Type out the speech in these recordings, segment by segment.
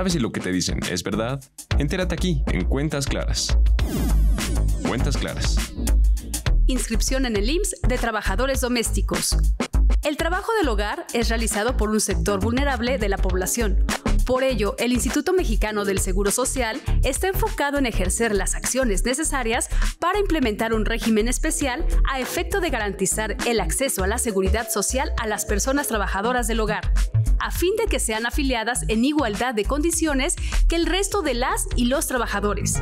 sabes si lo que te dicen es verdad? Entérate aquí, en Cuentas Claras. Cuentas Claras. Inscripción en el IMSS de trabajadores domésticos. El trabajo del hogar es realizado por un sector vulnerable de la población. Por ello, el Instituto Mexicano del Seguro Social está enfocado en ejercer las acciones necesarias para implementar un régimen especial a efecto de garantizar el acceso a la seguridad social a las personas trabajadoras del hogar a fin de que sean afiliadas en igualdad de condiciones que el resto de las y los trabajadores.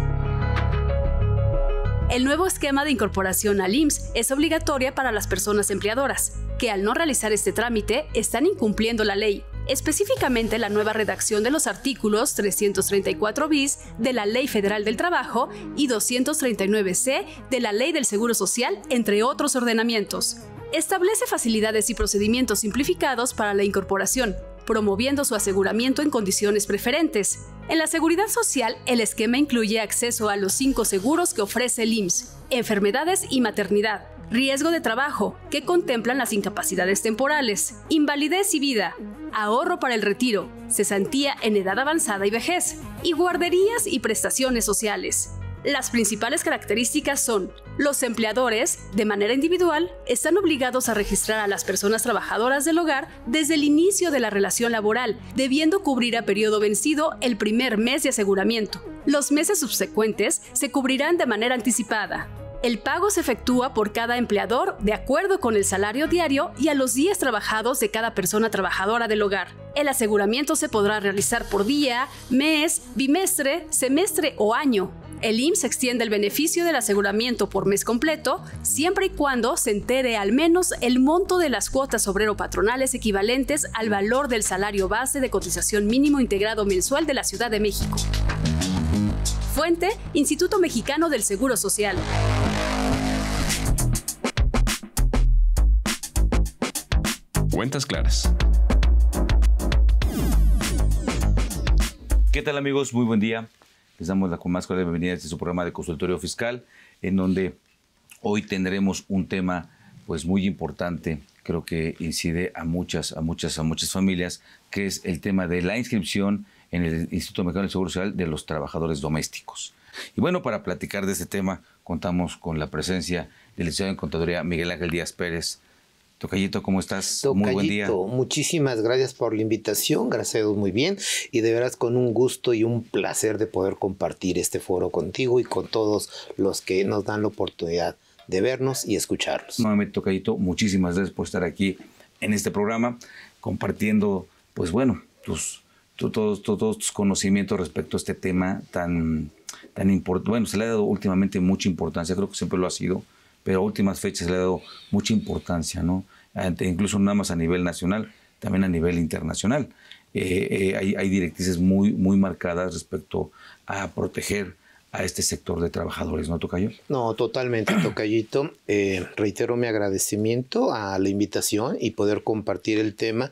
El nuevo esquema de incorporación al IMSS es obligatoria para las personas empleadoras, que al no realizar este trámite están incumpliendo la ley, específicamente la nueva redacción de los artículos 334 bis de la Ley Federal del Trabajo y 239c de la Ley del Seguro Social, entre otros ordenamientos. Establece facilidades y procedimientos simplificados para la incorporación, promoviendo su aseguramiento en condiciones preferentes. En la seguridad social, el esquema incluye acceso a los cinco seguros que ofrece el IMSS, enfermedades y maternidad, riesgo de trabajo, que contemplan las incapacidades temporales, invalidez y vida, ahorro para el retiro, cesantía en edad avanzada y vejez, y guarderías y prestaciones sociales. Las principales características son, los empleadores, de manera individual, están obligados a registrar a las personas trabajadoras del hogar desde el inicio de la relación laboral, debiendo cubrir a periodo vencido el primer mes de aseguramiento. Los meses subsecuentes se cubrirán de manera anticipada. El pago se efectúa por cada empleador de acuerdo con el salario diario y a los días trabajados de cada persona trabajadora del hogar. El aseguramiento se podrá realizar por día, mes, bimestre, semestre o año el IMSS extiende el beneficio del aseguramiento por mes completo siempre y cuando se entere al menos el monto de las cuotas obrero-patronales equivalentes al valor del salario base de cotización mínimo integrado mensual de la Ciudad de México. Fuente, Instituto Mexicano del Seguro Social. Cuentas claras. ¿Qué tal amigos? Muy buen día. Les damos la más cordial bienvenida a este su programa de consultorio fiscal, en donde hoy tendremos un tema pues muy importante, creo que incide a muchas, a muchas, a muchas familias, que es el tema de la inscripción en el Instituto Mexicano del Seguro Social de los Trabajadores Domésticos. Y bueno, para platicar de este tema, contamos con la presencia del licenciado en Contaduría Miguel Ángel Díaz Pérez, Tocayito, ¿cómo estás? muy buen día. Muchísimas gracias por la invitación, gracias, muy bien. Y de veras con un gusto y un placer de poder compartir este foro contigo y con todos los que nos dan la oportunidad de vernos y escucharlos. Nuevamente, Tocayito, muchísimas gracias por estar aquí en este programa, compartiendo, pues bueno, tus, todos, todos tus conocimientos respecto a este tema tan, tan importante. Bueno, se le ha dado últimamente mucha importancia, creo que siempre lo ha sido pero últimas fechas le ha dado mucha importancia, ¿no? incluso nada más a nivel nacional, también a nivel internacional. Eh, eh, hay, directrices muy, muy marcadas respecto a proteger a este sector de trabajadores, ¿no, Tocayo? No, totalmente, Tocayito. Eh, reitero mi agradecimiento a la invitación y poder compartir el tema,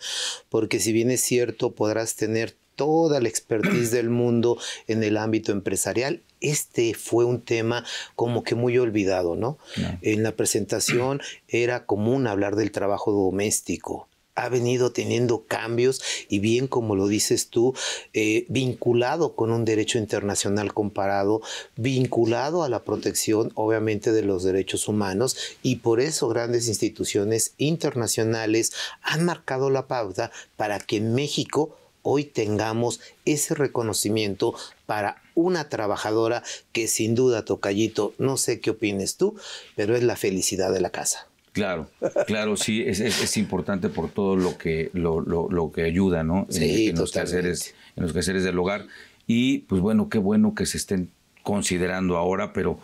porque si bien es cierto, podrás tener toda la expertise del mundo en el ámbito empresarial. Este fue un tema como que muy olvidado, ¿no? En la presentación era común hablar del trabajo doméstico, ha venido teniendo cambios y bien como lo dices tú, eh, vinculado con un derecho internacional comparado, vinculado a la protección obviamente de los derechos humanos y por eso grandes instituciones internacionales han marcado la pauta para que México hoy tengamos ese reconocimiento para una trabajadora que sin duda, tocallito no sé qué opines tú, pero es la felicidad de la casa. Claro, claro, sí, es, importante por todo lo que, lo, que ayuda, ¿no? Eh, en, los quehaceres, en los quehaceres del hogar. Y pues bueno, qué bueno que se estén considerando ahora, pero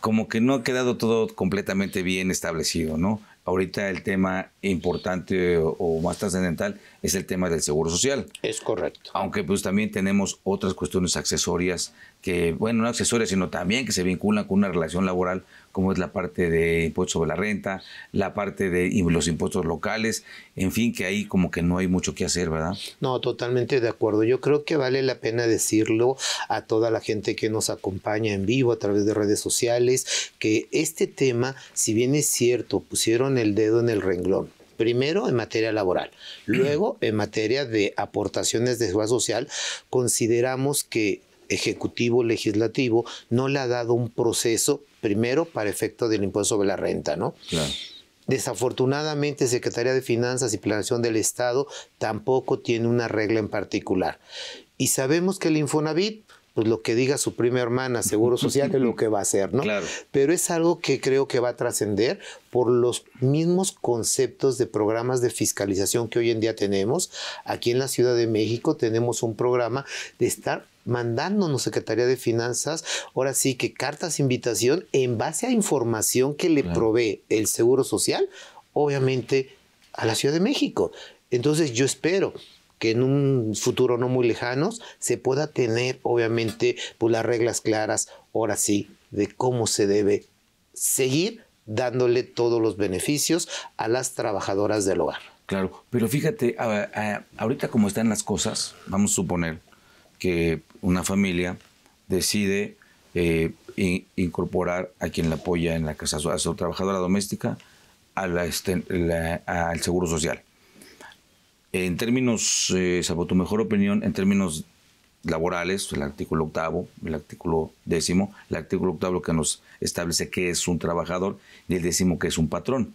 como que no ha quedado todo completamente bien establecido, ¿no? Ahorita el tema importante o, más trascendental es el tema del seguro social. Es correcto. Aunque pues también tenemos otras cuestiones accesorias que, bueno, no accesorias, sino también que se vinculan con una relación laboral, como es la parte de impuestos sobre la renta, la parte de los impuestos locales, en fin, que ahí como que no hay mucho que hacer, ¿verdad? No, totalmente de acuerdo. Yo creo que vale la pena decirlo a toda la gente que nos acompaña en vivo a través de redes sociales, que este tema, si bien es cierto, pusieron el dedo en el renglón Primero en materia laboral, luego en materia de aportaciones de seguridad social, consideramos que ejecutivo legislativo no le ha dado un proceso primero para efecto del impuesto sobre la renta, ¿no? Desafortunadamente, Secretaría de Finanzas y Planación del Estado tampoco tiene una regla en particular. Y sabemos que el Infonavit pues, lo que diga su prima hermana, Seguro Social, es lo que va a hacer, ¿no? Claro. Pero es algo que creo que va a trascender por los mismos conceptos de programas de fiscalización que hoy en día tenemos. Aquí en la Ciudad de México tenemos un programa de estar mandándonos Secretaría de Finanzas, ahora sí que cartas invitación en base a información que le provee el Seguro Social, obviamente a la Ciudad de México. Entonces yo espero que en un futuro no muy lejano se pueda tener obviamente pues, las reglas claras, ahora sí, de cómo se debe seguir dándole todos los beneficios a las trabajadoras del hogar. Claro, pero fíjate, ahorita como están las cosas, vamos a suponer que una familia decide eh, incorporar a quien la apoya en la casa, a su trabajadora doméstica, a la, este, al seguro social en términos, eh, salvo tu mejor opinión, en términos laborales, el artículo octavo, el artículo décimo, el artículo octavo que nos establece que es un trabajador y el décimo que es un patrón.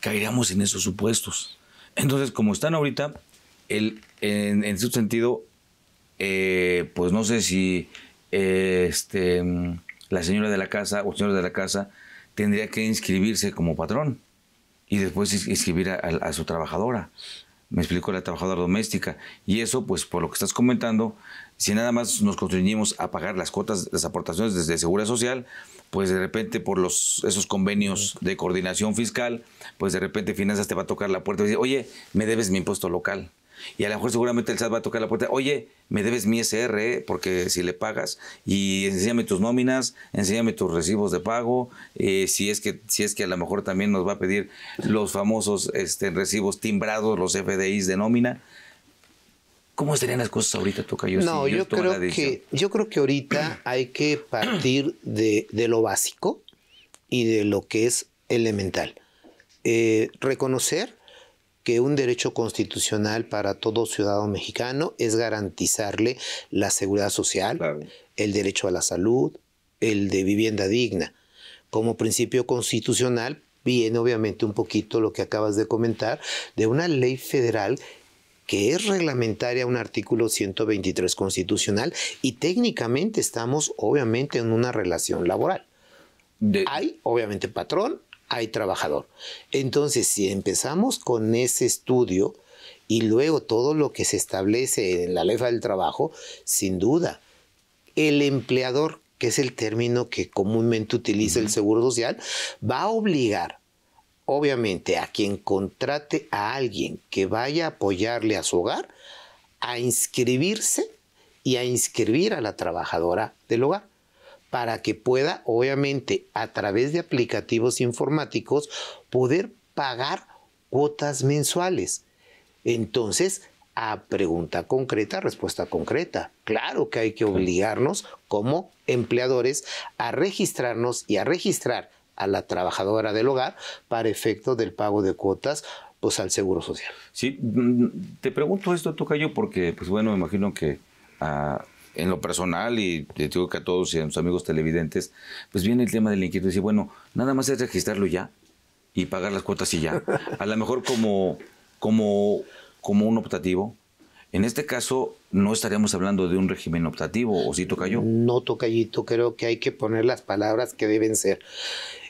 Caeríamos en esos supuestos. Entonces, como están ahorita, el, en, su sentido, eh, pues no sé si este, la señora de la casa o el de la casa tendría que inscribirse como patrón y después inscribir a su trabajadora me explico, la trabajadora doméstica. Y eso, pues por lo que estás comentando, si nada más nos constreñimos a pagar las cuotas, las aportaciones desde Seguridad Social, pues de repente por los, esos convenios de coordinación fiscal, pues de repente finanzas te va a tocar la puerta y dice oye, me debes mi impuesto local. Y a lo mejor seguramente el SAT va a tocar la puerta, oye, me debes mi SR, ¿eh? porque si le pagas, y enséñame tus nóminas, enséñame tus recibos de pago, eh, si, es que, si es que a lo mejor también nos va a pedir los famosos este, recibos timbrados, los FDIs de nómina. ¿Cómo estarían las cosas ahorita, Tocayo? No, yo, yo creo que, yo creo que ahorita hay que partir de, de, lo básico y de lo que es elemental. Eh, reconocer que un derecho constitucional para todo ciudadano mexicano es garantizarle la seguridad social, el derecho a la salud, el de vivienda digna. Como principio constitucional viene obviamente un poquito lo que acabas de comentar de una ley federal que es reglamentaria un artículo 123 constitucional y técnicamente estamos obviamente en una relación laboral. De... Hay obviamente patrón hay trabajador. Entonces, si empezamos con ese estudio y luego todo lo que se establece en la ley del trabajo, sin duda, el empleador, que es el término que comúnmente utiliza el Seguro Social, va a obligar, obviamente, a quien contrate a alguien que vaya a apoyarle a su hogar, a inscribirse y a inscribir a la trabajadora del hogar para que pueda, obviamente, a través de aplicativos informáticos, poder pagar cuotas mensuales. Entonces, a pregunta concreta, respuesta concreta. Claro que hay que obligarnos como empleadores a registrarnos y a registrar a la trabajadora del hogar para efecto del pago de cuotas pues, al Seguro Social. Sí, mm, te pregunto esto, Tocayo, porque, pues bueno, me imagino que ah, en lo personal, y te digo que a todos y a mis amigos televidentes, pues viene el tema del inquietud y decir, bueno, nada más es registrarlo ya y pagar las cuotas y ya. A lo mejor como, como, como un optativo. En este caso, no estaríamos hablando de un régimen optativo, ¿o sí yo No, toca tocayito, creo que hay que poner las palabras que deben ser.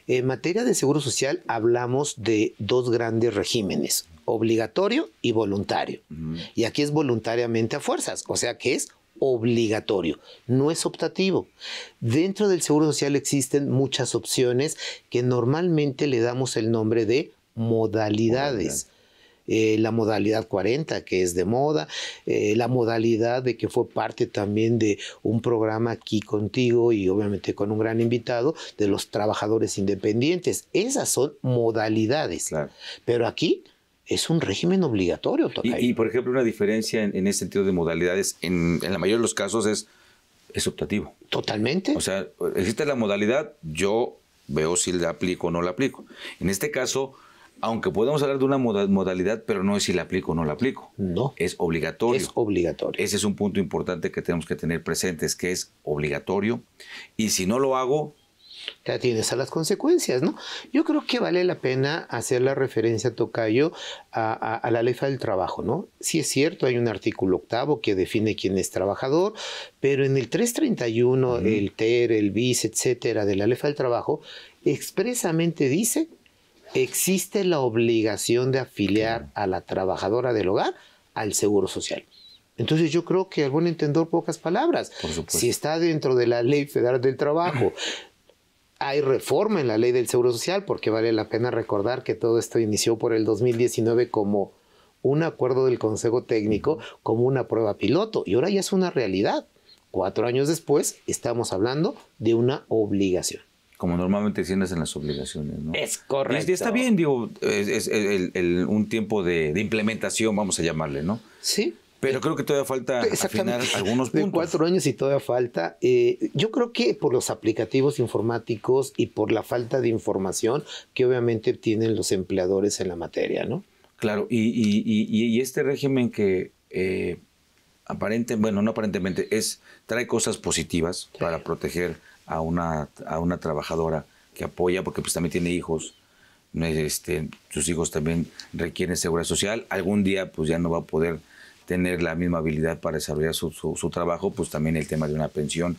En materia de seguro social hablamos de dos grandes regímenes, obligatorio y voluntario. Y aquí es voluntariamente a fuerzas, o sea que es obligatorio, no es optativo. Dentro del Seguro Social existen muchas opciones que normalmente le damos el nombre de modalidades. Eh, la modalidad 40, que es de moda, eh, la modalidad de que fue parte también de un programa aquí contigo y obviamente con un gran invitado de los trabajadores independientes. Esas son modalidades. Pero aquí es un régimen obligatorio. Y, y, por ejemplo, una diferencia en, ese sentido de modalidades, en, la mayoría de los casos es, es optativo. Totalmente. O sea, existe la modalidad, yo veo si la aplico o no la aplico. En este caso, aunque podemos hablar de una modalidad, pero no es si la aplico o no la aplico. No. Es obligatorio. Es obligatorio. Ese es un punto importante que tenemos que tener presentes, que es obligatorio. Y si no lo hago, te tienes a las consecuencias, ¿no? Yo creo que vale la pena hacer la referencia, Tocayo, a, la ley del trabajo, ¿no? Sí es cierto, hay un artículo octavo que define quién es trabajador, pero en el 331, el TER, el BIS, etcétera, de la ley del trabajo, expresamente dice existe la obligación de afiliar a la trabajadora del hogar al seguro social. Entonces yo creo que algún buen pocas palabras. si está dentro de la ley federal del trabajo, hay reforma en la ley del Seguro Social, porque vale la pena recordar que todo esto inició por el 2019 como un acuerdo del Consejo Técnico, como una prueba piloto, y ahora ya es una realidad. Cuatro años después estamos hablando de una obligación. Como normalmente sientes en las obligaciones, ¿no? Es este, correcto. está bien, digo, es, un tiempo de implementación, vamos a llamarle, ¿no? Sí. Pero creo que todavía falta afinar algunos puntos. De cuatro años y todavía falta. Eh, yo creo que por los aplicativos informáticos y por la falta de información que obviamente tienen los empleadores en la materia, ¿no? Claro, y, y, este régimen que eh, bueno, no aparentemente, es trae cosas positivas para proteger a una, a una trabajadora que apoya, porque pues también tiene hijos, este, sus hijos también requieren seguridad social, algún día pues ya no va a poder tener la misma habilidad para desarrollar su, su, trabajo, pues también el tema de una pensión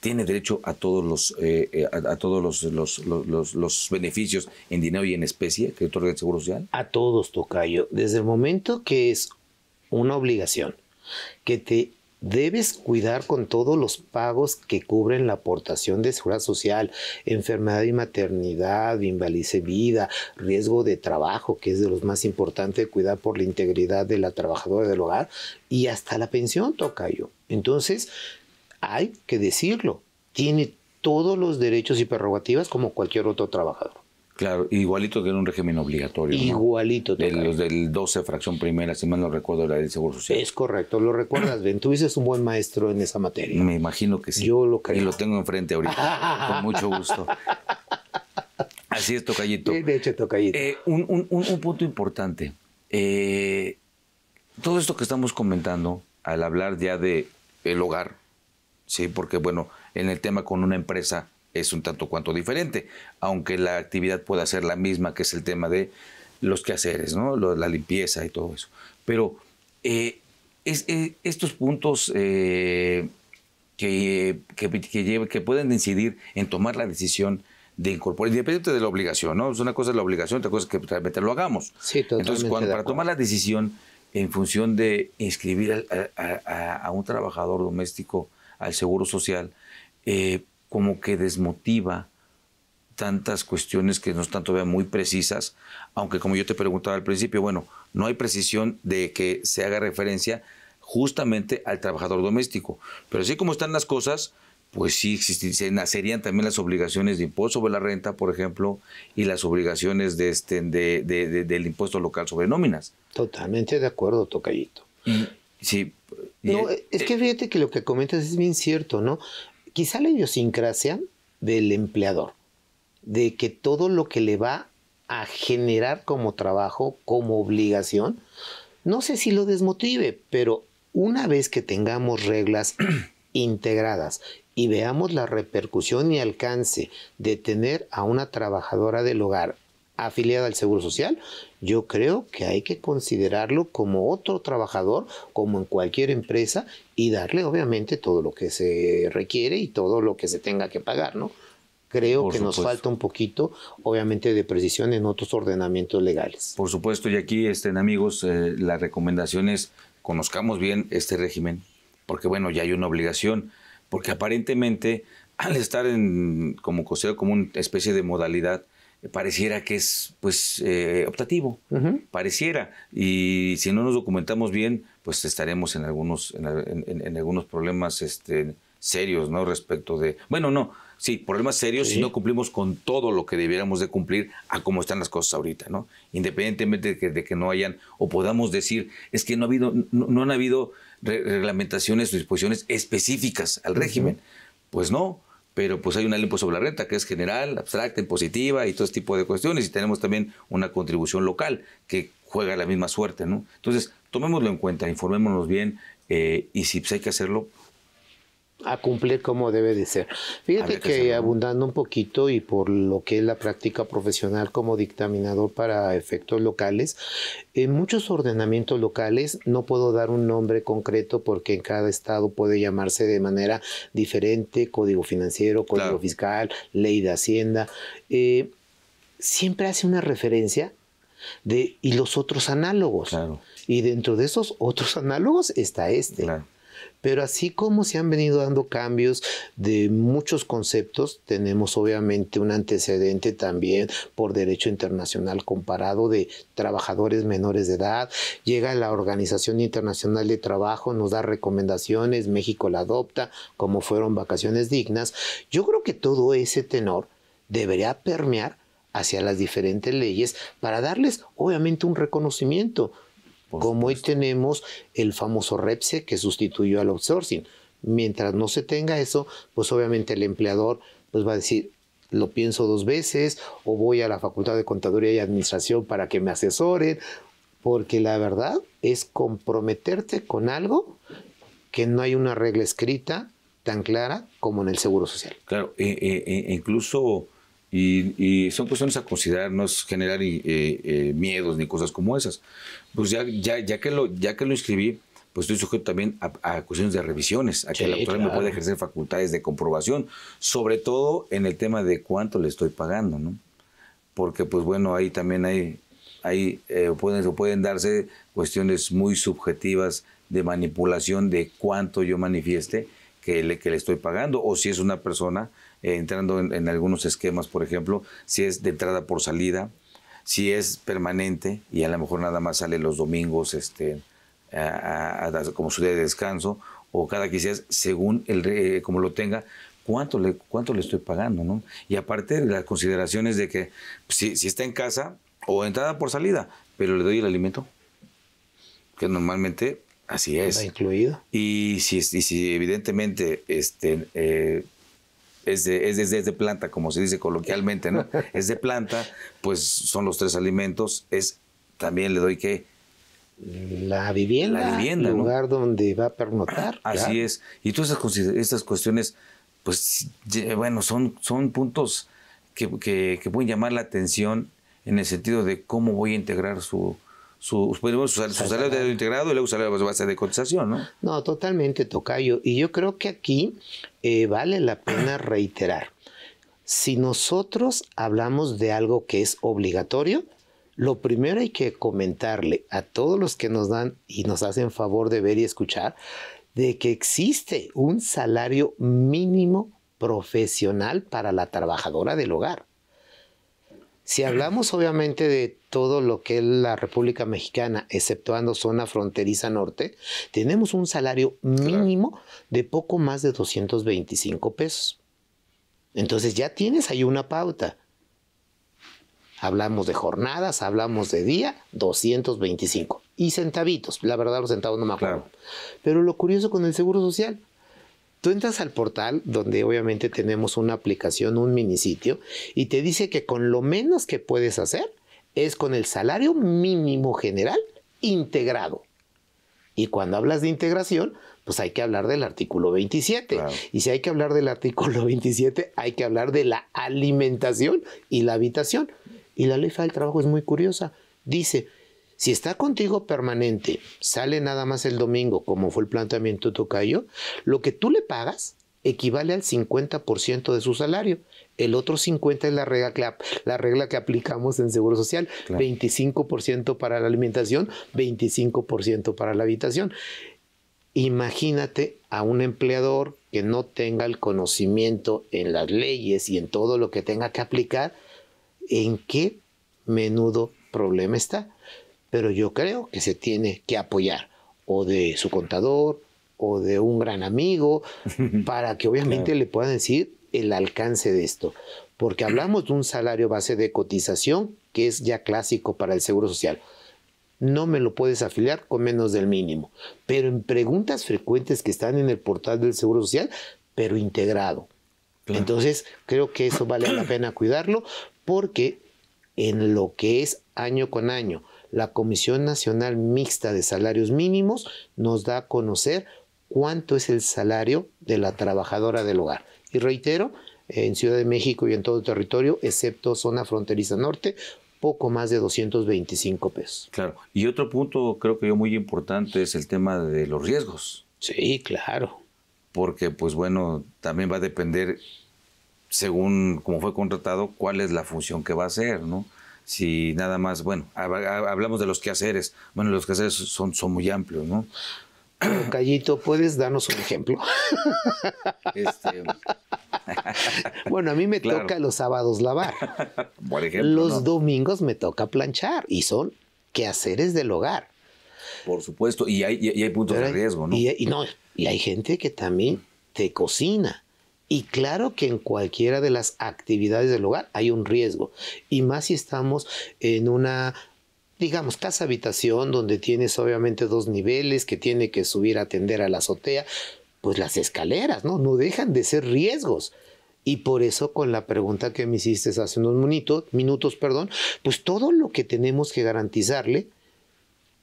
tiene derecho a todos los eh, eh, a, todos los, los, los, beneficios en dinero y en especie que otorga el Seguro Social? A todos, Tocayo. Desde el momento que es una obligación que te Debes cuidar con todos los pagos que cubren la aportación de seguridad social, enfermedad y maternidad, invalidez, vida, riesgo de trabajo, que es de los más importantes, cuidar por la integridad de la trabajadora del hogar y hasta la pensión, toca yo. Entonces, hay que decirlo, tiene todos los derechos y prerrogativas como cualquier otro trabajador. Claro, igualito que en un régimen obligatorio. Igualito. De los del 12, fracción primera, si mal no recuerdo, la del Seguro Social. Es correcto, lo recuerdas bien. Tú dices un buen maestro en esa materia. Me imagino que sí. Yo lo creo. Y lo tengo enfrente ahorita, con mucho gusto. Así es, Tocayito. De hecho, Tocayito. Eh, un, punto importante. Eh, todo esto que estamos comentando, al hablar ya de el hogar, sí, porque bueno, en el tema con una empresa es un tanto cuanto diferente, aunque la actividad pueda ser la misma, que es el tema de los quehaceres, ¿no? la limpieza y todo eso. Pero eh, es, eh, estos puntos eh, que, que, que, pueden incidir en tomar la decisión de incorporar, independiente de la obligación, ¿no? Es una cosa es la obligación, otra cosa es que realmente lo hagamos. Entonces, para tomar la decisión en función de inscribir a, a un trabajador doméstico al Seguro Social, eh, como que desmotiva tantas cuestiones que no están todavía muy precisas, aunque como yo te preguntaba al principio, bueno, no hay precisión de que se haga referencia justamente al trabajador doméstico. Pero así como están las cosas, pues sí existirían, también las obligaciones de impuesto sobre la renta, por ejemplo, y las obligaciones de este, del impuesto local sobre nóminas. Totalmente de acuerdo, Tocayito. Sí. No, eh, es que eh, fíjate que lo que comentas es bien cierto, ¿no? quizá la idiosincrasia del empleador, de que todo lo que le va a generar como trabajo, como obligación, no sé si lo desmotive, pero una vez que tengamos reglas integradas y veamos la repercusión y alcance de tener a una trabajadora del hogar afiliada al Seguro Social, yo creo que hay que considerarlo como otro trabajador, como en cualquier empresa, y darle obviamente todo lo que se requiere y todo lo que se tenga que pagar, ¿no? Creo que nos falta un poquito, obviamente, de precisión en otros ordenamientos legales. Por supuesto, y aquí, estén, amigos, eh, la recomendación es conozcamos bien este régimen, porque bueno, ya hay una obligación, porque aparentemente al estar en, como coseo como una especie de modalidad, eh, pareciera que es pues eh, optativo, pareciera. Y si no nos documentamos bien, pues estaremos en algunos, en, algunos problemas este, serios, ¿no? Respecto de, bueno, no, sí, problemas serios si no cumplimos con todo lo que debiéramos de cumplir a cómo están las cosas ahorita, ¿no? Independientemente de que, de que no hayan, o podamos decir, es que no ha habido, no, han habido reglamentaciones o disposiciones específicas al régimen. Pues no, pero pues hay una impuesto sobre la renta que es general, abstracta, impositiva y todo ese tipo de cuestiones. Y tenemos también una contribución local que juega la misma suerte, Entonces, tomémoslo en cuenta, informémonos bien eh, y si pues, hay que hacerlo, a cumplir como debe de ser. Fíjate que, abundando un poquito y por lo que es la práctica profesional como dictaminador para efectos locales, en muchos ordenamientos locales no puedo dar un nombre concreto porque en cada estado puede llamarse de manera diferente, código financiero, código fiscal, ley de hacienda. Eh, siempre hace una referencia de y los otros análogos. Y dentro de esos otros análogos está este. Pero así como se han venido dando cambios de muchos conceptos, tenemos obviamente un antecedente también por derecho internacional comparado de trabajadores menores de edad. Llega la Organización Internacional de Trabajo, nos da recomendaciones, México la adopta, como fueron vacaciones dignas. Yo creo que todo ese tenor debería permear hacia las diferentes leyes para darles obviamente un reconocimiento como hoy tenemos el famoso REPSE que sustituyó al outsourcing. Mientras no se tenga eso, pues obviamente el empleador pues va a decir, lo pienso dos veces o voy a la Facultad de Contaduría y Administración para que me asesoren, porque la verdad es comprometerte con algo que no hay una regla escrita tan clara como en el Seguro Social. Claro, eh, eh, eh, incluso y, son cuestiones a considerar, no es generar eh, eh, miedos ni cosas como esas. Pues ya, ya, ya, que, lo, ya que lo inscribí, pues estoy sujeto también a, cuestiones de revisiones, a que la autoridad me pueda ejercer facultades de comprobación, sobre todo en el tema de cuánto le estoy pagando, ¿no? Porque, pues bueno, ahí también hay, hay eh, pueden, pueden darse cuestiones muy subjetivas de manipulación de cuánto yo manifieste que le, que le estoy pagando, o si es una persona eh, entrando en, algunos esquemas, por ejemplo, si es de entrada por salida, si es permanente y a lo mejor nada más sale los domingos este, como su día de descanso o cada quizás según el, eh, como lo tenga, cuánto le, cuánto le estoy pagando, ¿no? Y aparte las consideraciones de que si, si está en casa o entrada por salida, pero le doy el alimento, que normalmente así es. Está incluido. Y si, si evidentemente este, eh, es de, planta, como se dice coloquialmente, ¿no? es de planta, pues son los tres alimentos, es también le doy que... La vivienda, la vivienda el lugar donde va a pernotar. Así es. Y todas estas, cuestiones, pues, bueno, son, son puntos que, pueden llamar la atención en el sentido de cómo voy a integrar su, su, pues, salario de integrado y luego salario base de cotización, ¿no? No, totalmente, Tocayo. Y yo creo que aquí eh, vale la pena reiterar. Si nosotros hablamos de algo que es obligatorio, lo primero hay que comentarle a todos los que nos dan y nos hacen favor de ver y escuchar de que existe un salario mínimo profesional para la trabajadora del hogar. Si hablamos obviamente de todo lo que es la República Mexicana, exceptuando zona fronteriza norte, tenemos un salario mínimo de poco más de 225 pesos. Entonces ya tienes ahí una pauta. Hablamos de jornadas, hablamos de día, 225. Y centavitos, la verdad los centavos no me acuerdo. Pero lo curioso con el Seguro Social, Tú entras al portal donde obviamente tenemos una aplicación, un minisitio, y te dice que con lo menos que puedes hacer es con el salario mínimo general integrado. Y cuando hablas de integración, pues hay que hablar del artículo 27. Y si hay que hablar del artículo 27, hay que hablar de la alimentación y la habitación. Y la ley del trabajo es muy curiosa. Dice, si está contigo permanente, sale nada más el domingo, como fue el planteamiento Tocayo, lo que tú le pagas equivale al 50% de su salario. El otro 50% es la regla que, la regla que aplicamos en Seguro Social. 25% para la alimentación, 25% para la habitación. Imagínate a un empleador que no tenga el conocimiento en las leyes y en todo lo que tenga que aplicar, ¿en qué menudo problema está? pero yo creo que se tiene que apoyar o de su contador o de un gran amigo para que obviamente le puedan decir el alcance de esto, porque hablamos de un salario base de cotización que es ya clásico para el Seguro Social. No me lo puedes afiliar con menos del mínimo, pero en preguntas frecuentes que están en el portal del Seguro Social, pero integrado. Entonces, creo que eso vale la pena cuidarlo porque en lo que es año con año, la Comisión Nacional Mixta de Salarios Mínimos nos da a conocer cuánto es el salario de la trabajadora del hogar. Y reitero, en Ciudad de México y en todo el territorio, excepto zona fronteriza norte, poco más de 225 pesos. Claro. Y otro punto creo que yo muy importante es el tema de los riesgos. Sí, claro. Porque pues bueno, también va a depender según como fue contratado cuál es la función que va a hacer, ¿no? si nada más, bueno, hablamos de los quehaceres, bueno, los quehaceres son, son muy amplios, ¿no? Callito, ¿puedes darnos un ejemplo? Este, um, bueno, a mí me toca los sábados lavar. Por ejemplo, los domingos me toca planchar y son quehaceres del hogar. Por supuesto, y hay, y hay puntos de riesgo, ¿no? y, no, y hay gente que también te cocina y claro que en cualquiera de las actividades del hogar hay un riesgo, y más si estamos en una digamos, casa habitación donde tienes obviamente dos niveles que tiene que subir a atender a la azotea, pues las escaleras, ¿no? No dejan de ser riesgos. Y por eso con la pregunta que me hiciste hace unos minutos, minutos, perdón, pues todo lo que tenemos que garantizarle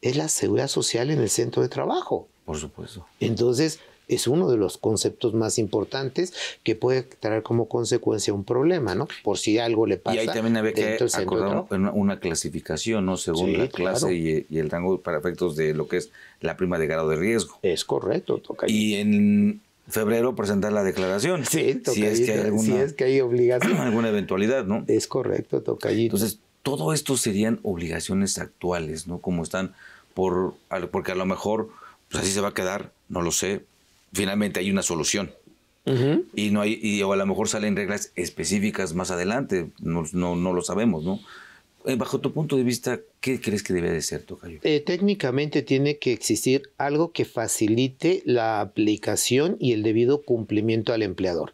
es la seguridad social en el centro de trabajo. Por supuesto. Entonces, es uno de los conceptos más importantes que puede traer como consecuencia un problema, ¿no? Por si algo le pasa. Y ahí también había que acordar una, clasificación, ¿no? Según la clase y, el rango para efectos de lo que es la prima de grado de riesgo. Es correcto, toca. Y en febrero presentar la declaración. Sí, toca si, es que hay alguna, si es que hay obligación. alguna eventualidad, ¿no? Es correcto, tocallito. Entonces, todo esto serían obligaciones actuales, ¿no? Como están por, porque a lo mejor pues así se va a quedar, no lo sé, finalmente hay una solución. Y no hay, y a lo mejor salen reglas específicas más adelante, no, no, lo sabemos, ¿no? Eh, bajo tu punto de vista, ¿qué crees que debe de ser, Tocayo? Eh, técnicamente tiene que existir algo que facilite la aplicación y el debido cumplimiento al empleador.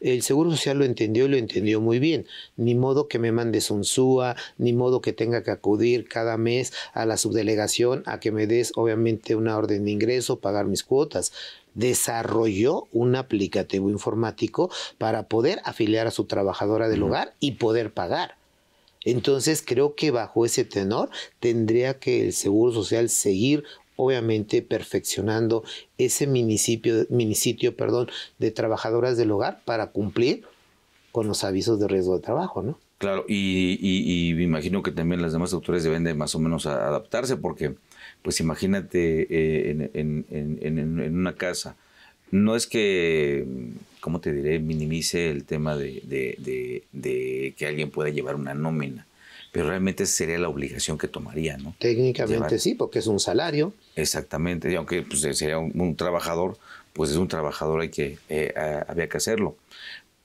El Seguro Social lo entendió y lo entendió muy bien. Ni modo que me mandes un SUA, ni modo que tenga que acudir cada mes a la subdelegación a que me des, obviamente, una orden de ingreso, pagar mis cuotas desarrolló un aplicativo informático para poder afiliar a su trabajadora del hogar y poder pagar. Entonces creo que bajo ese tenor tendría que el Seguro Social seguir obviamente perfeccionando ese municipio, municipio perdón, de trabajadoras del hogar para cumplir con los avisos de riesgo de trabajo, ¿no? Claro, y, me imagino que también las demás autoridades deben de más o menos adaptarse porque pues imagínate eh, en, en, una casa. No es que, ¿cómo te diré?, minimice el tema de, que alguien pueda llevar una nómina pero realmente sería la obligación que tomaría, ¿no? Técnicamente sí, porque es un salario. Exactamente, y aunque pues, sería un, trabajador, pues es un trabajador hay que, eh, había que hacerlo.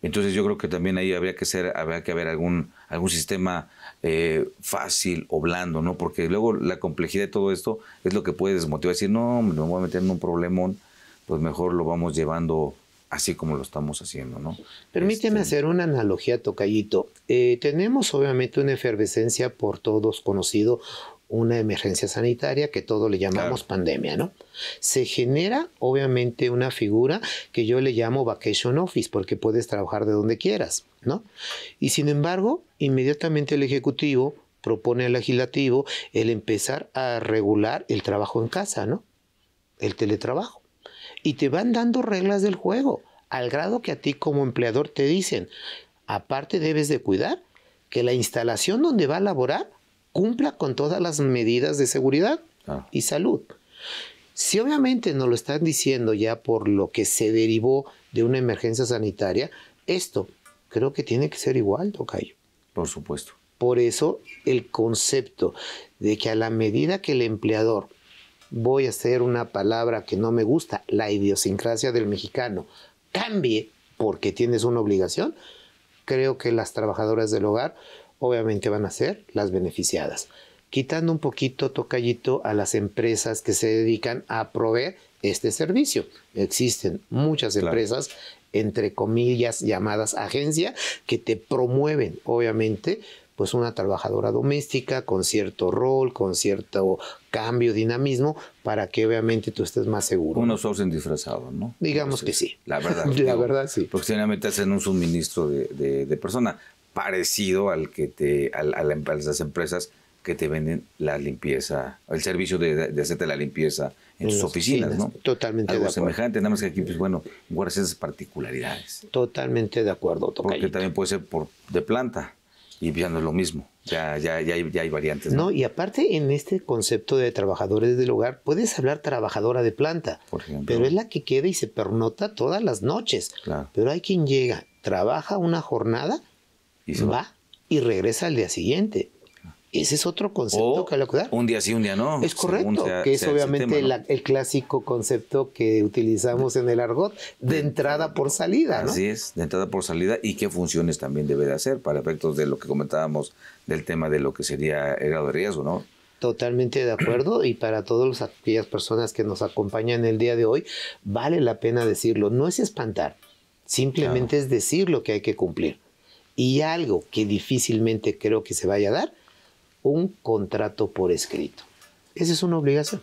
Entonces yo creo que también ahí habría que ser, habría que haber algún, algún sistema eh, fácil o blando, ¿no? Porque luego la complejidad de todo esto es lo que puede desmotivar. Decir, no, me voy a meter en un problemón, pues mejor lo vamos llevando así como lo estamos haciendo, ¿no? Permíteme este hacer una analogía, Tocayito. Eh, tenemos obviamente una efervescencia por todos conocido, una emergencia sanitaria que todo le llamamos pandemia, ¿no? Se genera obviamente una figura que yo le llamo vacation office porque puedes trabajar de donde quieras, ¿no? Y sin embargo, inmediatamente el ejecutivo propone al legislativo el empezar a regular el trabajo en casa, ¿no? El teletrabajo. Y te van dando reglas del juego, al grado que a ti como empleador te dicen, aparte debes de cuidar que la instalación donde va a laborar cumpla con todas las medidas de seguridad ah. y salud. Si obviamente nos lo están diciendo ya por lo que se derivó de una emergencia sanitaria, esto creo que tiene que ser igual, Tocayo. Por supuesto. Por eso el concepto de que a la medida que el empleador, voy a hacer una palabra que no me gusta, la idiosincrasia del mexicano, cambie porque tienes una obligación, creo que las trabajadoras del hogar obviamente van a ser las beneficiadas. Quitando un poquito, tocallito, a las empresas que se dedican a proveer este servicio. Existen muchas empresas, entre comillas, llamadas agencia, que te promueven, obviamente, pues una trabajadora doméstica con cierto rol, con cierto cambio, dinamismo, para que obviamente tú estés más seguro. Unos sourcing disfrazados, ¿no? Digamos que sí. La verdad. la verdad, sí. Porque realmente hacen un suministro de, de, de persona parecido al que te, a, las empresas que te venden la limpieza, el servicio de, hacerte la limpieza en, sus oficinas, ¿no? Totalmente de acuerdo. semejante, nada más que aquí, pues bueno, guardas esas particularidades. Totalmente de acuerdo, Porque también puede ser por, de planta y ya no es lo mismo. Ya, ya, ya, hay, ya hay variantes. ¿no? y aparte en este concepto de trabajadores del hogar, puedes hablar trabajadora de planta, Por ejemplo. pero es la que queda y se pernota todas las noches. Claro. Pero hay quien llega, trabaja una jornada y va. y regresa al día siguiente. Ese es otro concepto que lo Un día sí, un día no. Es correcto, que es obviamente el, clásico concepto que utilizamos en el argot, de entrada por salida. Así es, de entrada por salida y qué funciones también debe de hacer para efectos de lo que comentábamos del tema de lo que sería el grado de riesgo, ¿no? Totalmente de acuerdo y para todas aquellas personas que nos acompañan el día de hoy, vale la pena decirlo. No es espantar, simplemente es decir lo que hay que cumplir y algo que difícilmente creo que se vaya a dar, un contrato por escrito. Esa es una obligación.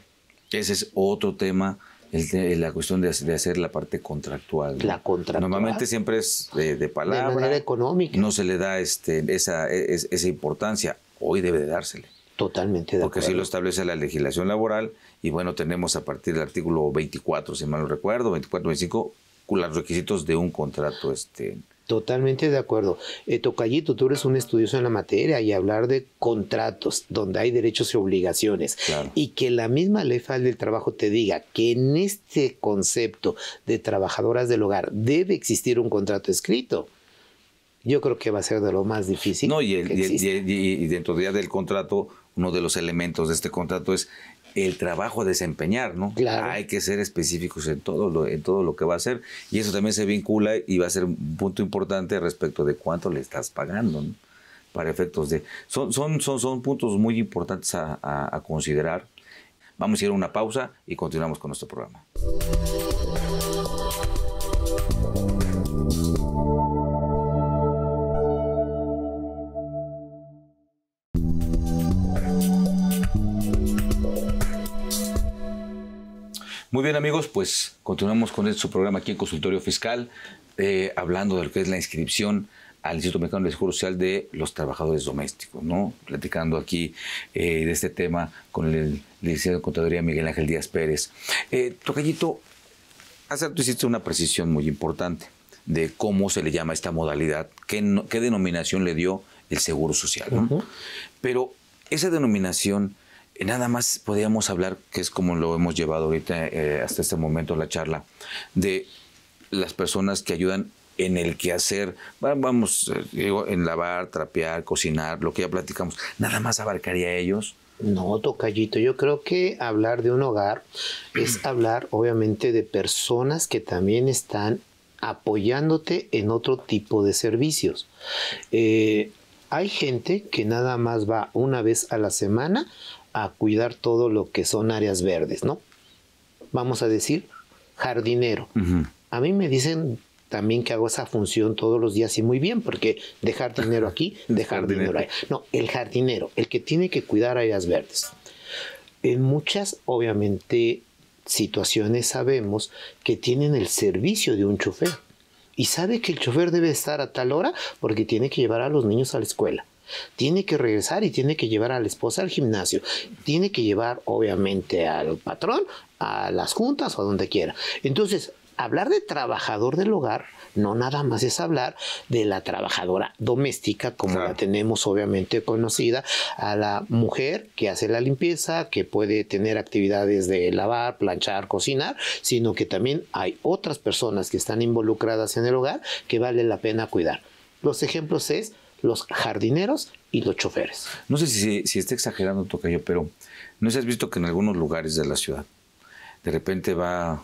Ese es otro tema, de, la cuestión de, hacer la parte contractual. La contractual. Normalmente siempre es de, palabra. De manera económica. No se le da este, esa, e, esa importancia. Hoy debe de dársele. Totalmente de Porque lo establece la legislación laboral y bueno, tenemos a partir del artículo 24, si mal no recuerdo, 24, 25, los requisitos de un contrato este, Totalmente de acuerdo. Eh, tocallito, Tocayito, tú eres un estudioso en la materia y hablar de contratos donde hay derechos y obligaciones y que la misma ley federal del trabajo te diga que en este concepto de trabajadoras del hogar debe existir un contrato escrito. Yo creo que va a ser de lo más difícil. No, y, y, dentro del contrato, uno de los elementos de este contrato es el trabajo a desempeñar, ¿no? Claro. Hay que ser específicos en todo, lo, en todo lo que va a hacer. Y eso también se vincula y va a ser un punto importante respecto de cuánto le estás pagando, ¿no? Para efectos de... Son, son, son, puntos muy importantes a, a considerar. Vamos a ir a una pausa y continuamos con nuestro programa. Muy bien amigos, pues continuamos con este, su programa aquí en Consultorio Fiscal, eh, hablando de lo que es la inscripción al Instituto Mexicano del Seguro Social de los Trabajadores Domésticos, ¿no? Platicando aquí eh, de este tema con el licenciado de Contaduría Miguel Ángel Díaz Pérez. Eh, Tocayito, hace rato hiciste una precisión muy importante de cómo se le llama esta modalidad, qué, qué denominación le dio el Seguro Social, ¿no? Pero esa denominación eh, nada más podríamos hablar, que es como lo hemos llevado ahorita eh, hasta este momento la charla, de las personas que ayudan en el quehacer, vamos, eh, en lavar, trapear, cocinar, lo que ya platicamos, nada más abarcaría a ellos. No, tocallito, yo creo que hablar de un hogar es hablar obviamente de personas que también están apoyándote en otro tipo de servicios. hay gente que nada más va una vez a la semana a cuidar todo lo que son áreas verdes, ¿no? Vamos a decir, jardinero. A mí me dicen también que hago esa función todos los días y muy bien, porque dejar dinero aquí, dejar dinero ahí. No, el jardinero, el que tiene que cuidar áreas verdes. En muchas, obviamente, situaciones sabemos que tienen el servicio de un chofer y sabe que el chofer debe estar a tal hora porque tiene que llevar a los niños a la escuela tiene que regresar y tiene que llevar a la esposa al gimnasio, tiene que llevar obviamente al patrón a las juntas o a donde quiera. Entonces, hablar de trabajador del hogar no nada más es hablar de la trabajadora doméstica, como la tenemos obviamente conocida, a la mujer que hace la limpieza, que puede tener actividades de lavar, planchar, cocinar, sino que también hay otras personas que están involucradas en el hogar que vale la pena cuidar. Los ejemplos es los jardineros y los choferes. No sé si, está exagerando, Tocayo, pero ¿no has visto que en algunos lugares de la ciudad de repente va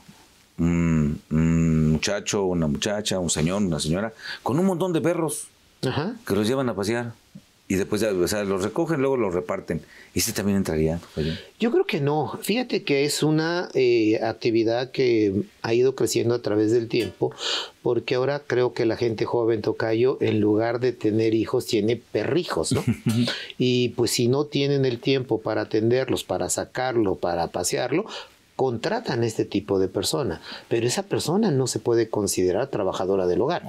un, muchacho, una muchacha, un señor, una señora, con un montón de perros que los llevan a pasear? y después los recogen, luego los reparten. ¿Y ¿Ese también entraría? Yo creo que no. Fíjate que es una eh, actividad que ha ido creciendo a través del tiempo, porque ahora creo que la gente joven tocayo, en lugar de tener hijos, tiene perrijos, ¿no? y pues si no tienen el tiempo para atenderlos, para sacarlo, para pasearlo, contratan a este tipo de persona, pero esa persona no se puede considerar trabajadora del hogar.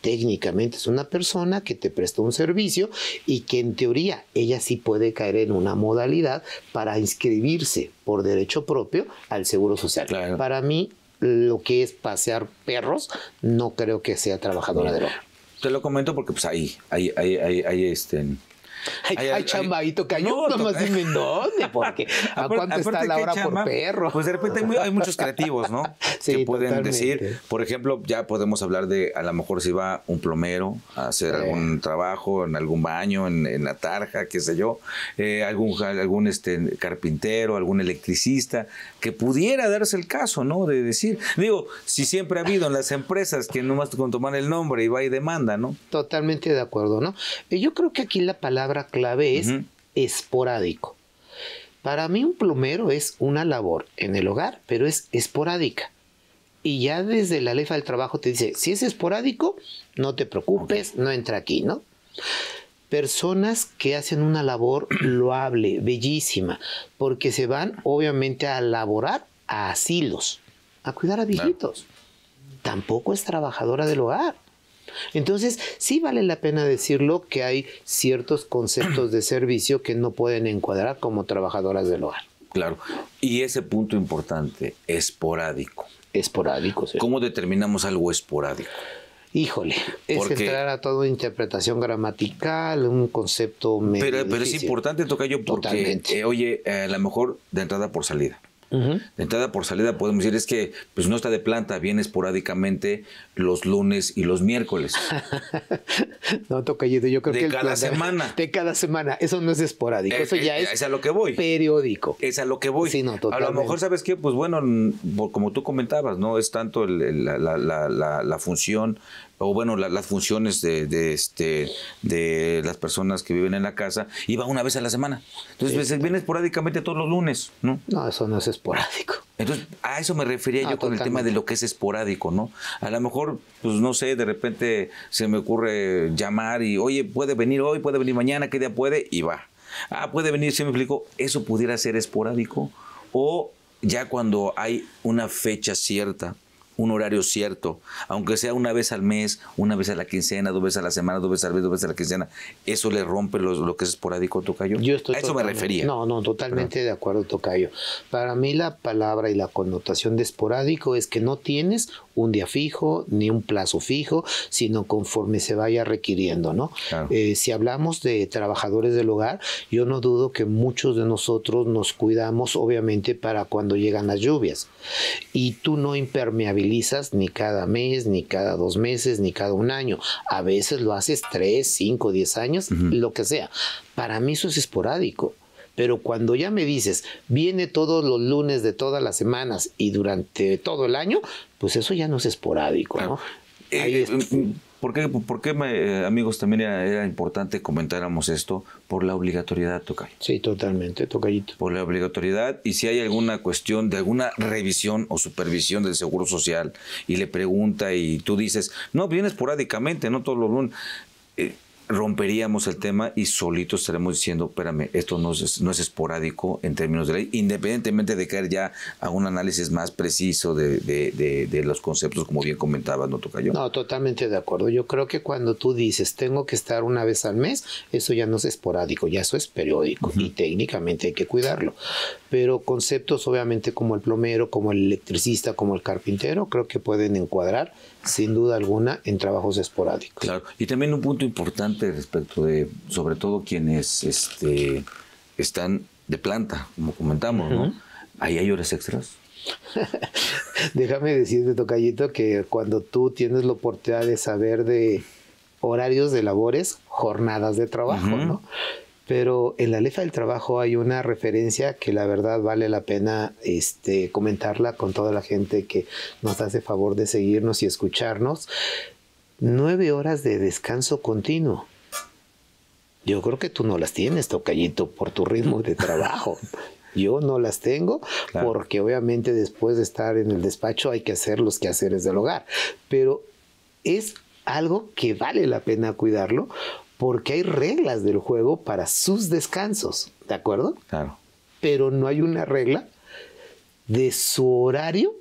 Técnicamente es una persona que te prestó un servicio y que en teoría ella sí puede caer en una modalidad para inscribirse por derecho propio al Seguro Social. Para mí, lo que es pasear perros, no creo que sea trabajadora del hogar. Te lo comento porque pues ahí, hay hay ahí, este, hay, hay, hay no, nomás dime dónde, porque a cuánto está la hora por perro. Pues de repente hay, muchos creativos, ¿no? que pueden decir, por ejemplo, ya podemos hablar de a lo mejor si va un plomero a hacer algún trabajo en algún baño, en, la tarja, qué sé yo, eh, algún, algún este, carpintero, algún electricista, que pudiera darse el caso, ¿no? De decir, digo, si siempre ha habido en las empresas que nomás con tomar el nombre y va y demanda, ¿no? Totalmente de acuerdo, ¿no? Eh, yo creo que aquí la palabra clave es esporádico. Para mí un plumero es una labor en el hogar, pero es esporádica. Y ya desde la lefa del trabajo te dice, si es esporádico, no te preocupes, no entra aquí, ¿no? personas que hacen una labor loable, bellísima, porque se van obviamente a laborar a asilos, a cuidar a viejitos. Tampoco es trabajadora del hogar. Entonces, sí vale la pena decirlo que hay ciertos conceptos de servicio que no pueden encuadrar como trabajadoras del hogar. Claro. Y ese punto importante, esporádico. Esporádico, sí. ¿Cómo determinamos algo esporádico? Híjole, es entrar a toda una interpretación gramatical, un concepto medio. Pero, es importante, tocarlo porque, eh, oye, eh, a lo mejor de entrada por salida. De entrada por salida podemos decir es que pues no está de planta, viene esporádicamente los lunes y los miércoles. no, toca yo creo que... cada semana. De cada semana, eso no es esporádico, eh, eso ya eh, es... a lo que voy. Periódico. Es a lo que voy. A lo mejor, ¿sabes que Pues bueno, como tú comentabas, ¿no? Es tanto la función o bueno, las funciones de, este, de las personas que viven en la casa, y va una vez a la semana. Entonces, viene esporádicamente todos los lunes, ¿no? No, eso no es esporádico. Entonces, a eso me refería ah, yo con el tema de lo que es esporádico, ¿no? A lo mejor, pues no sé, de repente se me ocurre llamar y, oye, puede venir hoy, puede venir mañana, ¿qué día puede? Y va. Ah, puede venir, se me explico, eso pudiera ser esporádico. O ya cuando hay una fecha cierta, un horario cierto, aunque sea una vez al mes, una vez a la quincena, dos veces a la semana, dos veces al mes, dos veces a la quincena, ¿eso le rompe lo que es esporádico, Tocayo? a eso me refería. No, no, totalmente de acuerdo, Tocayo. Para mí la palabra y la connotación de esporádico es que no tienes un día fijo ni un plazo fijo, sino conforme se vaya requiriendo, ¿no? Eh, si hablamos de trabajadores del hogar, yo no dudo que muchos de nosotros nos cuidamos, obviamente, para cuando llegan las lluvias. Y tú no impermeabilizas ni cada mes, ni cada dos meses, ni cada un año. A veces lo haces tres, cinco, diez años, lo que sea. Para mí eso es esporádico. Pero cuando ya me dices, viene todos los lunes de todas las semanas y durante todo el año, pues eso ya no es esporádico, ¿no? Eh, eh, eh, ¿Por qué, por amigos, también era, era, importante comentáramos esto? Por la obligatoriedad, Tocayo. Sí, totalmente, Tocayito. Por la obligatoriedad, y si hay alguna cuestión de alguna revisión o supervisión del Seguro Social y le pregunta y tú dices, no, viene esporádicamente, no todos los lunes romperíamos el tema y solitos estaremos diciendo, espérame, esto no es, no es esporádico en términos de ley, independientemente de caer ya a un análisis más preciso de, de, los conceptos, como bien comentabas, no toca yo. No, totalmente de acuerdo. Yo creo que cuando tú dices, tengo que estar una vez al mes, eso ya no es esporádico, ya eso es periódico y técnicamente hay que cuidarlo pero conceptos obviamente como el plomero, como el electricista, como el carpintero, creo que pueden encuadrar sin duda alguna en trabajos esporádicos. Claro, y también un punto importante respecto de, sobre todo quienes este, están de planta, como comentamos, ¿no? Ahí hay horas extras. Déjame decirte, Tocayito, que cuando tú tienes la oportunidad de saber de horarios de labores, jornadas de trabajo, ¿no? pero en la lefa del trabajo hay una referencia que la verdad vale la pena este, comentarla con toda la gente que nos hace favor de seguirnos y escucharnos. Nueve horas de descanso continuo. Yo creo que tú no las tienes, Tocayito, por tu ritmo de trabajo. Yo no las tengo porque obviamente después de estar en el despacho hay que hacer los quehaceres del hogar. Pero es algo que vale la pena cuidarlo porque hay reglas del juego para sus descansos, ¿de acuerdo? Claro. Pero no hay una regla de su horario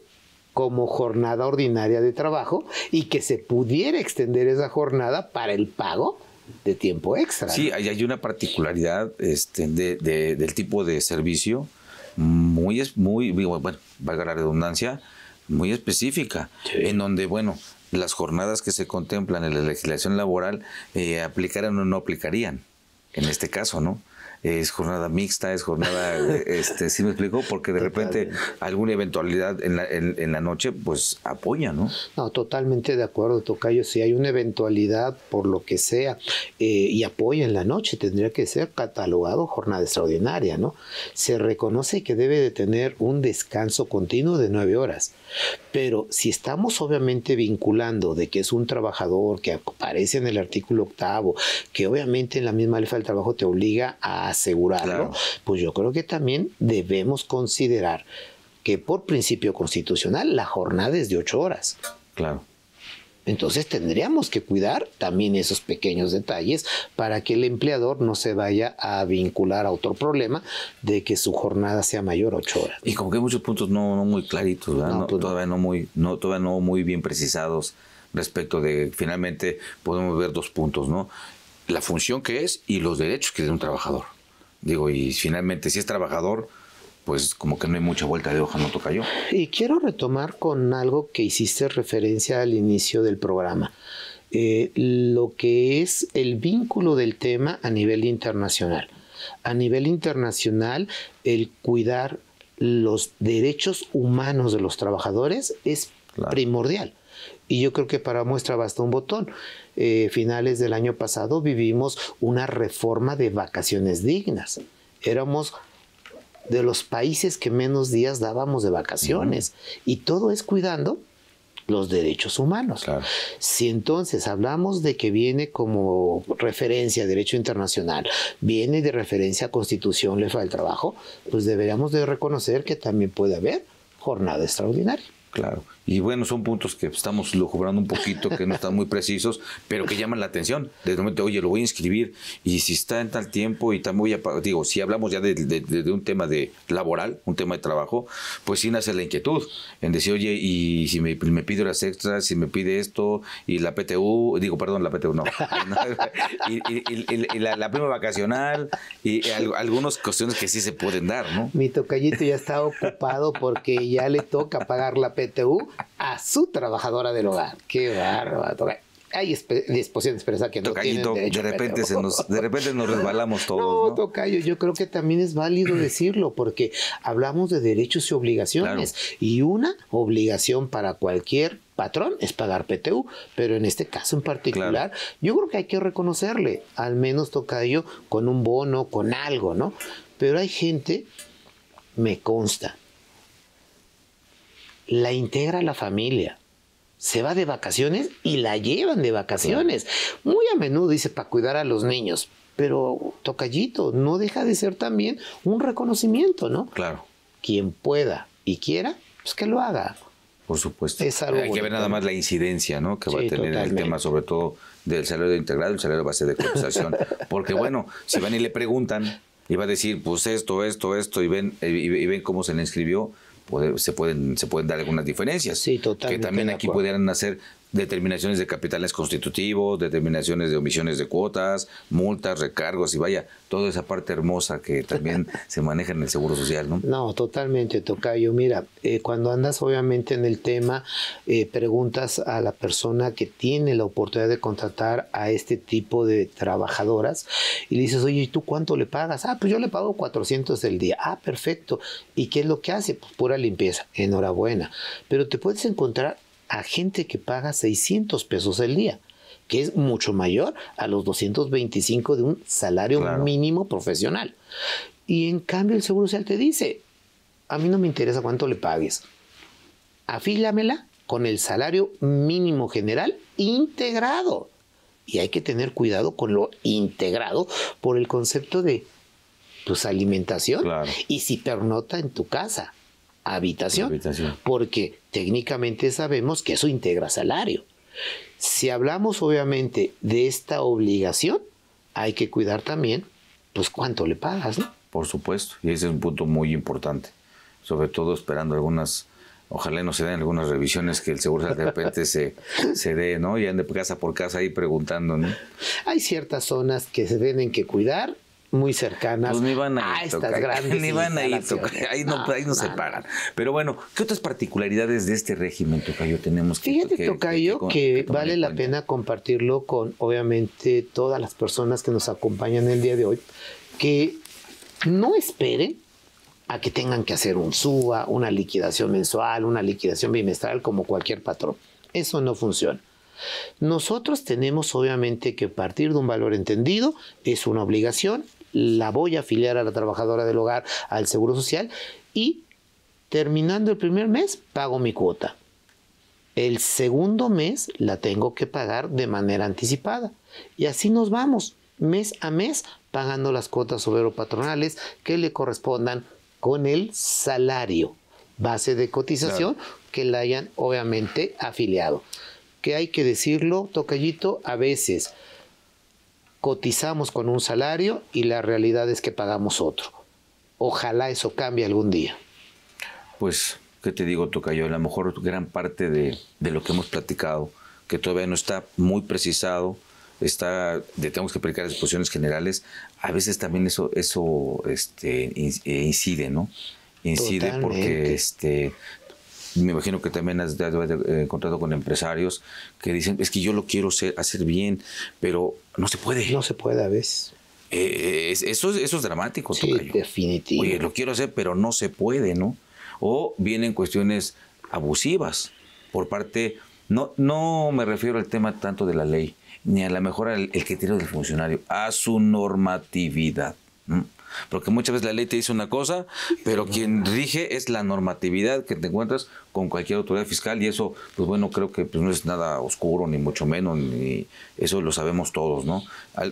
como jornada ordinaria de trabajo y que se pudiera extender esa jornada para el pago de tiempo extra. Sí, ahí hay una particularidad este, del tipo de servicio muy, muy, bueno, valga la redundancia, muy específica, en donde, bueno, las jornadas que se contemplan en la legislación laboral eh, aplicaran o no aplicarían, en este caso, ¿no? es jornada mixta, es jornada, este, ¿sí me explico? Porque de repente alguna eventualidad en la, noche, pues apoya, ¿no? No, totalmente de acuerdo, Tocayo. Si hay una eventualidad, por lo que sea, eh, y apoya en la noche, tendría que ser catalogado jornada extraordinaria, ¿no? Se reconoce que debe de tener un descanso continuo de nueve horas. Pero si estamos obviamente vinculando de que es un trabajador que aparece en el artículo octavo, que obviamente en la misma alfa del trabajo te obliga a asegurarlo, pues yo creo que también debemos considerar que por principio constitucional la jornada es de ocho horas. Claro. Entonces tendríamos que cuidar también esos pequeños detalles para que el empleador no se vaya a vincular a otro problema de que su jornada sea mayor ocho horas. Y como que hay muchos puntos no, no muy claritos, pues todavía no muy, no, todavía no muy bien precisados respecto de finalmente podemos ver dos puntos, ¿no? La función que es y los derechos que tiene un trabajador. Digo, y finalmente si es trabajador, pues como que no hay mucha vuelta de hoja, no toca yo. Y quiero retomar con algo que hiciste referencia al inicio del programa, eh, lo que es el vínculo del tema a nivel internacional. A nivel internacional, el cuidar los derechos humanos de los trabajadores es primordial. Y yo creo que para muestra basta un botón. Eh, finales del año pasado vivimos una reforma de vacaciones dignas. Éramos de los países que menos días dábamos de vacaciones. Y todo es cuidando los derechos humanos. Si entonces hablamos de que viene como referencia derecho internacional, viene de referencia a constitución, lefa del trabajo, pues deberíamos de reconocer que también puede haber jornada extraordinaria. Claro. Y bueno, son puntos que estamos lujubrando un poquito, que no están muy precisos, pero que llaman la atención. Desde el momento, oye, lo voy a inscribir y si está en tal tiempo y también voy a Digo, si hablamos ya de, un tema de laboral, un tema de trabajo, pues sí nace la inquietud en decir, oye, y si me, me pide las extras, si me pide esto y la PTU, digo, perdón, la PTU no. y, la, prima vacacional y algunas cuestiones que sí se pueden dar, ¿no? Mi tocallito ya está ocupado porque ya le toca pagar la PTU a su trabajadora del hogar. Qué bárbaro. Hay disposiciones que no de repente nos de repente nos resbalamos todos. No, ¿no? Tocayo, yo creo que también es válido decirlo porque hablamos de derechos y obligaciones y una obligación para cualquier patrón es pagar PTU, pero en este caso en particular, yo creo que hay que reconocerle, al menos Tocayo, con un bono, con algo, ¿no? Pero hay gente, me consta, la integra la familia. Se va de vacaciones y la llevan de vacaciones. Muy a menudo dice para cuidar a los niños, pero tocallito, no deja de ser también un reconocimiento, ¿no? Claro. Quien pueda y quiera, pues que lo haga. Por supuesto. Es algo Hay que ver nada más la incidencia, ¿no? Que va a tener el tema, sobre todo del salario integrado, el salario base de cotización. Porque bueno, si van y le preguntan, y va a decir, pues esto, esto, esto, y ven, y ven cómo se le inscribió, se, pueden, se pueden dar algunas diferencias. Que también aquí pudieran hacer determinaciones de capitales constitutivos, determinaciones de omisiones de cuotas, multas, recargos y vaya, toda esa parte hermosa que también se maneja en el Seguro Social, ¿no? No, totalmente, Tocayo. Mira, eh, cuando andas obviamente en el tema, eh, preguntas a la persona que tiene la oportunidad de contratar a este tipo de trabajadoras y le dices, oye, ¿y tú cuánto le pagas? Ah, pues yo le pago 400 del día. Ah, perfecto. ¿Y qué es lo que hace? Pues pura limpieza. Enhorabuena. Pero te puedes encontrar a gente que paga 600 pesos el día, que es mucho mayor a los 225 de un salario mínimo profesional. Y en cambio el Seguro Social te dice, a mí no me interesa cuánto le pagues, afílamela con el salario mínimo general integrado. Y hay que tener cuidado con lo integrado por el concepto de pues alimentación y si pernota en tu casa habitación, porque técnicamente sabemos que eso integra salario. Si hablamos obviamente de esta obligación, hay que cuidar también, pues cuánto le pagas, ¿no? Por supuesto, y ese es un punto muy importante, sobre todo esperando algunas ojalá no se den algunas revisiones que el seguro de repente se, se dé, ¿no? Y ande casa por casa ahí preguntando, ¿no? Hay ciertas zonas que se deben que cuidar muy cercanas pues a, estas grandes. ahí no, ahí no, se paran. Pero bueno, ¿qué otras particularidades de este régimen, Tocayo, tenemos que Fíjate, Tocayo, que, vale la pena compartirlo con, obviamente, todas las personas que nos acompañan el día de hoy, que no esperen a que tengan que hacer un suba, una liquidación mensual, una liquidación bimestral, como cualquier patrón. Eso no funciona. Nosotros tenemos obviamente que partir de un valor entendido, es una obligación, la voy a afiliar a la trabajadora del hogar al Seguro Social y terminando el primer mes pago mi cuota. El segundo mes la tengo que pagar de manera anticipada. Y así nos vamos, mes a mes, pagando las cuotas obrero-patronales que le correspondan con el salario, base de cotización que la hayan obviamente afiliado. ¿Qué hay que decirlo, tocallito, a veces cotizamos con un salario y la realidad es que pagamos otro. Ojalá eso cambie algún día. Pues, ¿qué te digo, Tocayo? A lo mejor gran parte de, lo que hemos platicado, que todavía no está muy precisado, está, de, tenemos que aplicar disposiciones generales, a veces también eso, eso este, eh, incide, ¿no? Incide porque este, me imagino que también has eh, encontrado con empresarios que dicen, es que yo lo quiero hacer bien, pero no se puede. No se puede a veces. Eh, eso, es dramático. Sí, definitivo. Oye, lo quiero hacer, pero no se puede, ¿no? O vienen cuestiones abusivas por parte, no, no me refiero al tema tanto de la ley, ni a la mejor el, que tiene del funcionario, a su normatividad. ¿no? Porque muchas veces la ley te dice una cosa, pero quien rige es la normatividad que te encuentras con cualquier autoridad fiscal y eso, pues bueno, creo que pues, no es nada oscuro, ni mucho menos, ni eso lo sabemos todos, ¿no?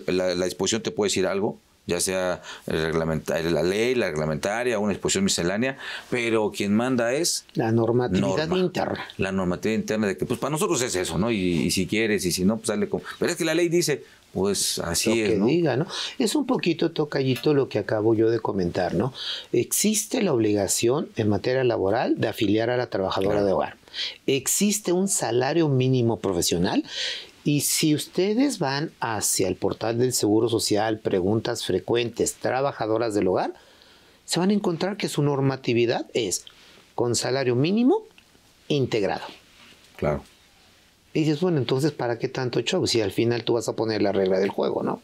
La, disposición te puede decir algo, ya sea la ley, la reglamentaria, una disposición miscelánea, pero quien manda es... La normatividad interna. La normatividad interna de que, pues para nosotros es eso, ¿no? Y, y, si quieres, y si no, pues dale como... Pero es que la ley dice, pues así lo es. Que diga, ¿no? Es un poquito tocallito lo que acabo yo de comentar, ¿no? Existe la obligación en materia laboral de afiliar a la trabajadora de hogar. Existe un salario mínimo profesional y si ustedes van hacia el portal del Seguro Social, preguntas frecuentes, trabajadoras del hogar, se van a encontrar que su normatividad es con salario mínimo integrado. Claro. Y dices, bueno, entonces, ¿para qué tanto show? Si al final tú vas a poner la regla del juego, ¿no?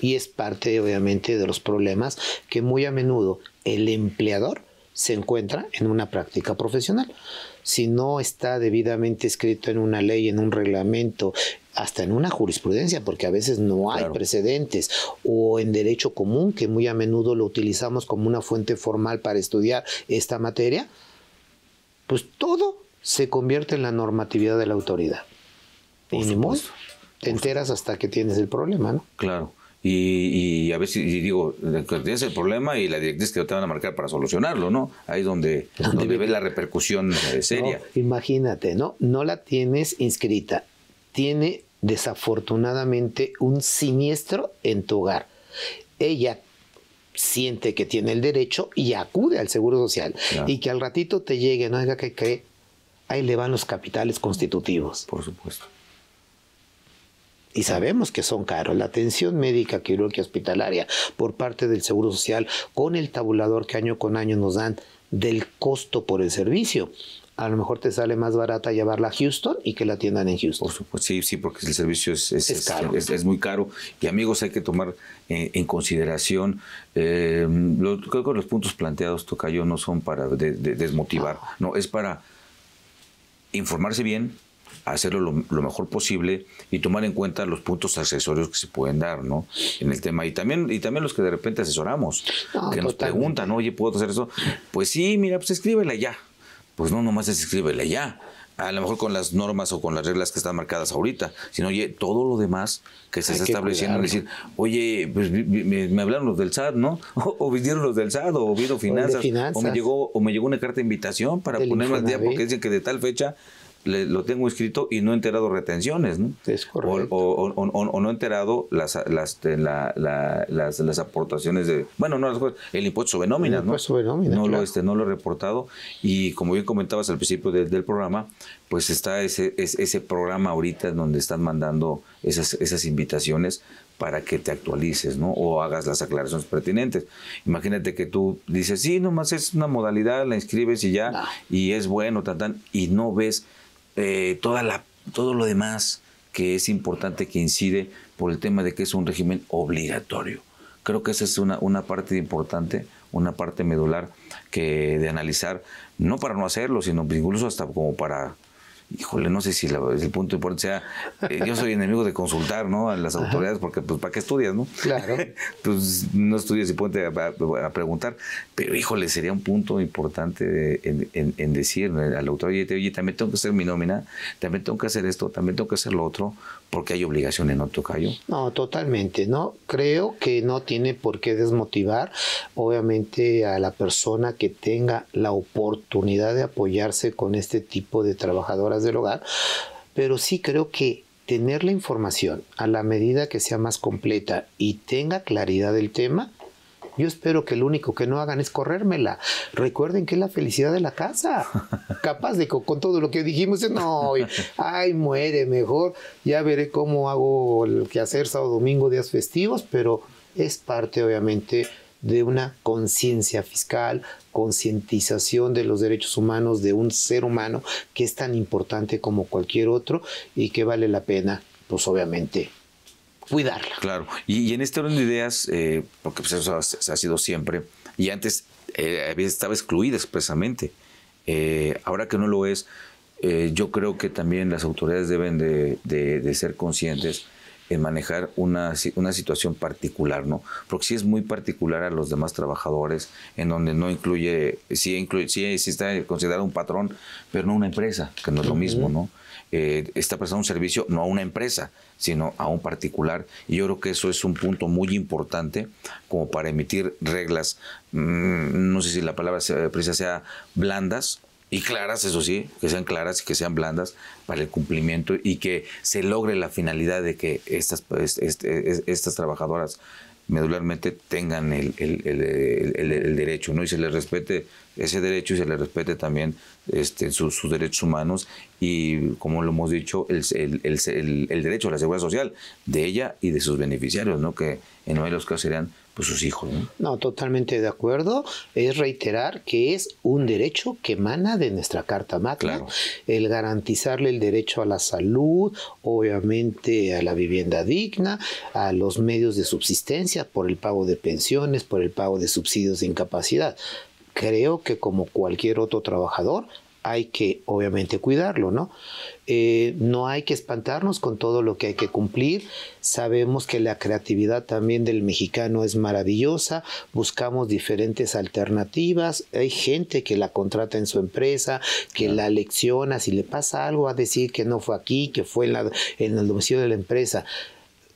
Y es parte, obviamente, de los problemas que muy a menudo el empleador se encuentra en una práctica profesional. Si no está debidamente escrito en una ley, en un reglamento, hasta en una jurisprudencia, porque a veces no hay precedentes, o en derecho común, que muy a menudo lo utilizamos como una fuente formal para estudiar esta materia, pues todo se convierte en la normatividad de la autoridad. y te enteras hasta que tienes el problema, ¿no? Claro. Y, a veces, digo, tienes el problema y la directriz que te van a marcar para solucionarlo, ¿no? Ahí es donde, donde, ves la repercusión seria. imagínate, ¿no? No la tienes inscrita. Tiene desafortunadamente un siniestro en tu hogar. Ella siente que tiene el derecho y acude al Seguro Social. Y que al ratito te llegue, no, diga que ahí le van los capitales constitutivos. Por supuesto. Y sabemos que son caros. La atención médica quirúrgica hospitalaria por parte del Seguro Social, con el tabulador que año con año nos dan del costo por el servicio, a lo mejor te sale más barata llevarla a Houston y que la atiendan en Houston. Por supuesto, sí, sí, porque el servicio es, es, muy caro. Y amigos, hay que tomar eh, en, consideración, eh, creo que los puntos planteados, Tocayo, no son para desmotivar, ah. no, es para informarse bien, hacerlo lo, mejor posible y tomar en cuenta los puntos accesorios que se pueden dar, ¿no? En el tema. Y también, y también los que de repente asesoramos, que nos preguntan, oye, ¿puedo hacer eso? Pues sí, mira, pues escríbele ya. Pues no, nomás es escríbele ya a lo mejor con las normas o con las reglas que están marcadas ahorita, sino oye, todo lo demás que se está estableciendo, decir, oye, pues me, hablaron los del SAT, ¿no? O, vinieron los del SAT, o vino finanzas, me llegó o me llegó una carta de invitación para ponerme al día porque dicen que de tal fecha lo tengo escrito y no he enterado retenciones, ¿no? Es correcto. O, no he enterado las, este, las, las, aportaciones de, bueno, no las el impuesto sobre nóminas, ¿no? Sobre nómina, no lo, este, no lo he reportado y como bien comentabas al principio del programa, pues está ese, ese programa ahorita en donde están mandando esas, esas invitaciones para que te actualices, ¿no? O hagas las aclaraciones pertinentes. Imagínate que tú dices, sí, nomás es una modalidad, la inscribes y ya, y es bueno, tan, tan, y no ves eh, toda la, todo lo demás que es importante que incide por el tema de que es un régimen obligatorio. Creo que esa es una, una parte importante, una parte medular que de analizar, no para no hacerlo, sino incluso hasta como para híjole, no sé si el punto importante sea, eh, yo soy enemigo de consultar, ¿no? A las autoridades, porque pues para qué estudias, ¿no? Claro. pues no estudias y ponte a, preguntar, pero híjole, sería un punto importante en, decirle decir a la autoridad, oye, también tengo que hacer mi nómina, también tengo que hacer esto, también tengo que hacer lo otro, porque hay obligaciones, ¿no, Tocayo? No, totalmente, ¿no? Creo que no tiene por qué desmotivar, obviamente, a la persona que tenga la oportunidad de apoyarse con este tipo de trabajadoras del hogar, pero sí creo que tener la información a la medida que sea más completa y tenga claridad del tema, yo espero que lo único que no hagan es corrérmela. Recuerden que es la felicidad de la casa. Capaz de con, todo lo que dijimos, no, ay, muere mejor. Ya veré cómo hago el hacer sábado, domingo, días festivos, pero es parte, obviamente, de una conciencia fiscal, concientización de los derechos humanos de un ser humano que es tan importante como cualquier otro y que vale la pena, pues obviamente, cuidarla. Claro, y, en este orden de ideas, eh, porque pues, eso ha, sido siempre, y antes eh, estaba excluida expresamente, eh, ahora que no lo es, yo creo que también las autoridades deben de ser conscientes en manejar una, situación particular, ¿no? Porque sí es muy particular a los demás trabajadores, en donde no incluye, sí, incluye, sí, está considerado un patrón, pero no una empresa, que no es lo mismo, ¿no? Eh, está prestando un servicio no a una empresa, sino a un particular. Y yo creo que eso es un punto muy importante como para emitir reglas, mm, no sé si la palabra precisa sea blandas y claras, eso sí, que sean claras y que sean blandas para el cumplimiento y que se logre la finalidad de que estas, pues, este, estas trabajadoras medularmente tengan el, derecho, ¿no? Y se les respete ese derecho y se les respete también este, sus derechos humanos y, como lo hemos dicho, el, derecho a la seguridad social de ella y de sus beneficiarios, ¿no? Que en uno de los casos serían pues, sus hijos. ¿no? totalmente de acuerdo. Es reiterar que es un derecho que emana de nuestra Carta Magna, el garantizarle el derecho a la salud, obviamente a la vivienda digna, a los medios de subsistencia por el pago de pensiones, por el pago de subsidios de incapacidad creo que como cualquier otro trabajador hay que obviamente cuidarlo, ¿no? Eh, no hay que espantarnos con todo lo que hay que cumplir. Sabemos que la creatividad también del mexicano es maravillosa. Buscamos diferentes alternativas. Hay gente que la contrata en su empresa, que la lecciona. Si le pasa algo, a decir que no fue aquí, que fue en, la, en el domicilio de la empresa.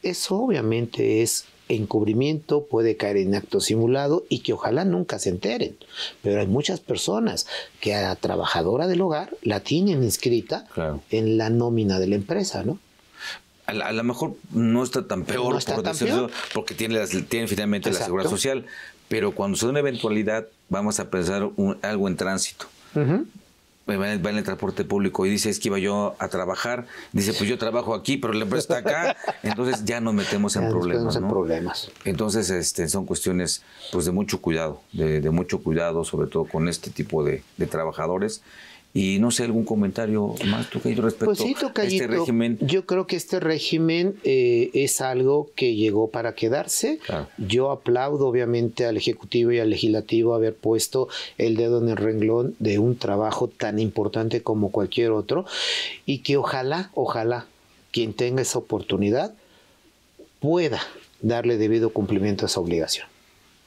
Eso obviamente es encubrimiento, puede caer en acto simulado y que ojalá nunca se enteren. Pero hay muchas personas que a la trabajadora del hogar la tienen inscrita en la nómina de la empresa, ¿no? a, lo mejor no está tan peor, porque tiene, finalmente la seguridad social, pero cuando se una eventualidad, vamos a pensar algo en tránsito. Pues, va en, el, transporte público y dice es que iba yo a trabajar, dice pues yo trabajo aquí, pero la empresa está acá, entonces ya nos metemos en problemas. Entonces este, son cuestiones pues de mucho cuidado, de, mucho cuidado sobre todo con este tipo de trabajadores. Y no sé, algún comentario más, respecto pues a este régimen. Yo creo que este régimen eh, es algo que llegó para quedarse. Yo aplaudo, obviamente, al Ejecutivo y al Legislativo haber puesto el dedo en el renglón de un trabajo tan importante como cualquier otro. Y que ojalá, ojalá, quien tenga esa oportunidad pueda darle debido cumplimiento a esa obligación.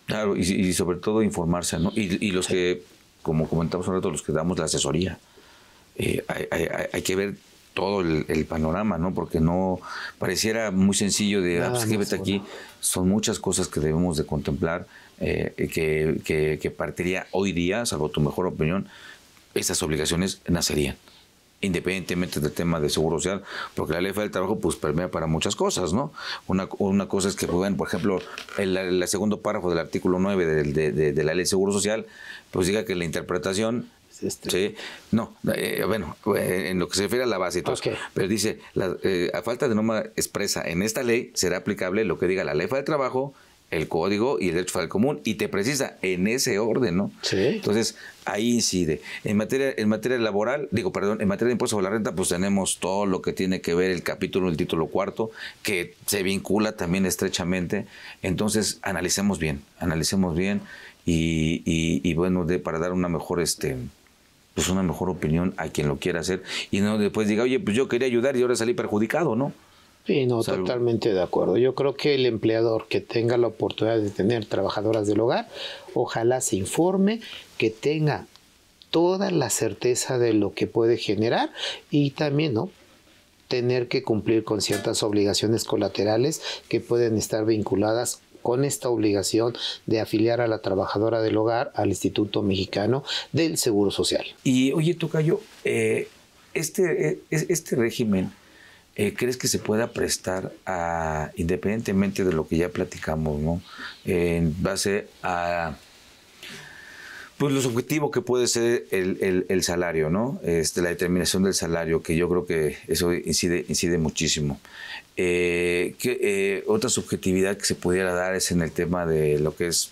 Claro, y, sobre todo informarse, ¿no? Y, y los que como comentamos un rato, los que damos la asesoría. Eh, hay, que ver todo el, panorama, ¿no? Porque no pareciera muy sencillo de, ah, pues, aquí. Son muchas cosas que debemos de contemplar, eh, que, que, que partiría hoy día, salvo tu mejor opinión, esas obligaciones nacerían independientemente del tema de seguro social, porque la ley del trabajo pues permea para muchas cosas, ¿no? Una, una cosa es que, pues, por ejemplo, el, segundo párrafo del artículo 9 de, la ley de seguro social, pues diga que la interpretación... Este. Sí, no, eh, bueno, eh, en lo que se refiere a la base, pero dice, la, eh, a falta de norma expresa en esta ley será aplicable lo que diga la ley de trabajo, el código y el derecho federal común y te precisa en ese orden, ¿no? Sí. Entonces, ahí incide. En materia, en materia laboral, digo, perdón, en materia de impuestos sobre la renta, pues tenemos todo lo que tiene que ver el capítulo, el título cuarto, que se vincula también estrechamente. Entonces, analicemos bien, analicemos bien y, y, y bueno, de, para dar una mejor, este, pues una mejor opinión a quien lo quiera hacer y no después diga, oye, pues yo quería ayudar y ahora salí perjudicado, ¿no? Sí, no, totalmente de acuerdo. Yo creo que el empleador que tenga la oportunidad de tener trabajadoras del hogar, ojalá se informe, que tenga toda la certeza de lo que puede generar y también, ¿no? tener que cumplir con ciertas obligaciones colaterales que pueden estar vinculadas con esta obligación de afiliar a la trabajadora del hogar al Instituto Mexicano del Seguro Social. Y oye, Tocayo, eh, este, eh, este régimen eh, ¿crees que se pueda prestar a, independientemente de lo que ya platicamos, ¿no? en base a pues los objetivos que puede ser el, el, salario, ¿no? Este, la determinación del salario, que yo creo que eso incide, incide muchísimo. Eh, que, eh, otra subjetividad que se pudiera dar es en el tema de lo que es,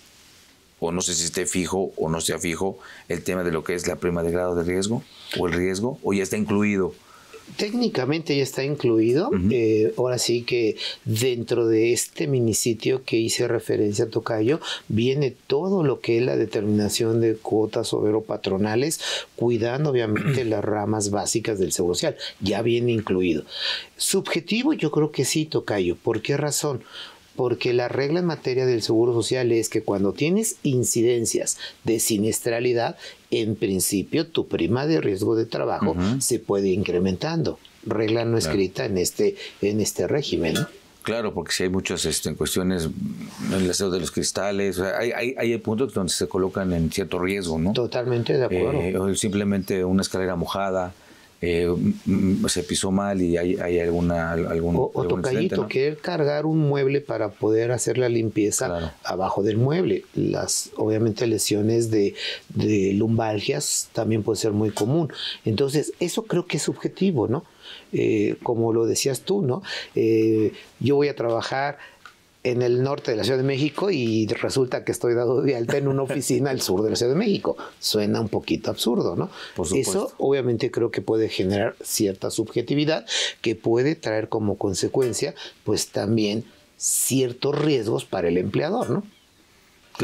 o no sé si esté fijo o no sea fijo, el tema de lo que es la prima de grado de riesgo o el riesgo, o ya está incluido técnicamente ya está incluido. Eh, ahora sí que dentro de este minisitio que hice referencia a Tocayo, viene todo lo que es la determinación de cuotas obrero patronales, cuidando obviamente las ramas básicas del seguro social. Ya viene incluido. Subjetivo, yo creo que sí, Tocayo. ¿Por qué razón? porque la regla en materia del seguro social es que cuando tienes incidencias de siniestralidad en principio tu prima de riesgo de trabajo se puede incrementando. Regla no escrita en este, en este régimen. Claro, porque si hay muchas este, en cuestiones, el deseo de los cristales, hay, hay, hay, puntos donde se colocan en cierto riesgo, ¿no? Totalmente de acuerdo. Eh, simplemente una escalera mojada, eh, mm, mm, se pisó mal y hay, alguna, algún... O, o tocallito, querer cargar un mueble para poder hacer la limpieza abajo del mueble. Las, obviamente, lesiones de, lumbalgias también puede ser muy común. Entonces, eso creo que es subjetivo, ¿no? Eh, como lo decías tú, ¿no? Eh, yo voy a trabajar en el norte de la Ciudad de México y resulta que estoy dado de alta en una oficina al sur de la Ciudad de México. Suena un poquito absurdo, ¿no? Por Eso obviamente creo que puede generar cierta subjetividad que puede traer como consecuencia pues también ciertos riesgos para el empleador, ¿no?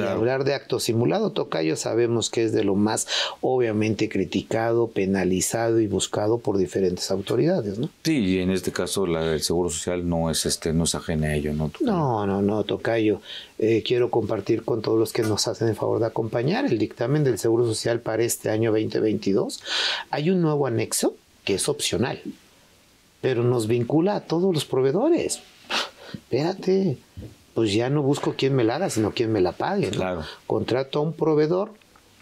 hablar de acto simulado, Tocayo, sabemos que es de lo más obviamente criticado, penalizado y buscado por diferentes autoridades, ¿no? Sí, y en este caso la del Seguro Social no es este, no es a ello, ¿no? No, no, no, Tocayo. Eh, quiero compartir con todos los que nos hacen el favor de acompañar el dictamen del Seguro Social para este año 2022. Hay un nuevo anexo que es opcional, pero nos vincula a todos los proveedores. Espérate, pues ya no busco quién me la sino quién me la pague. Contrato a un proveedor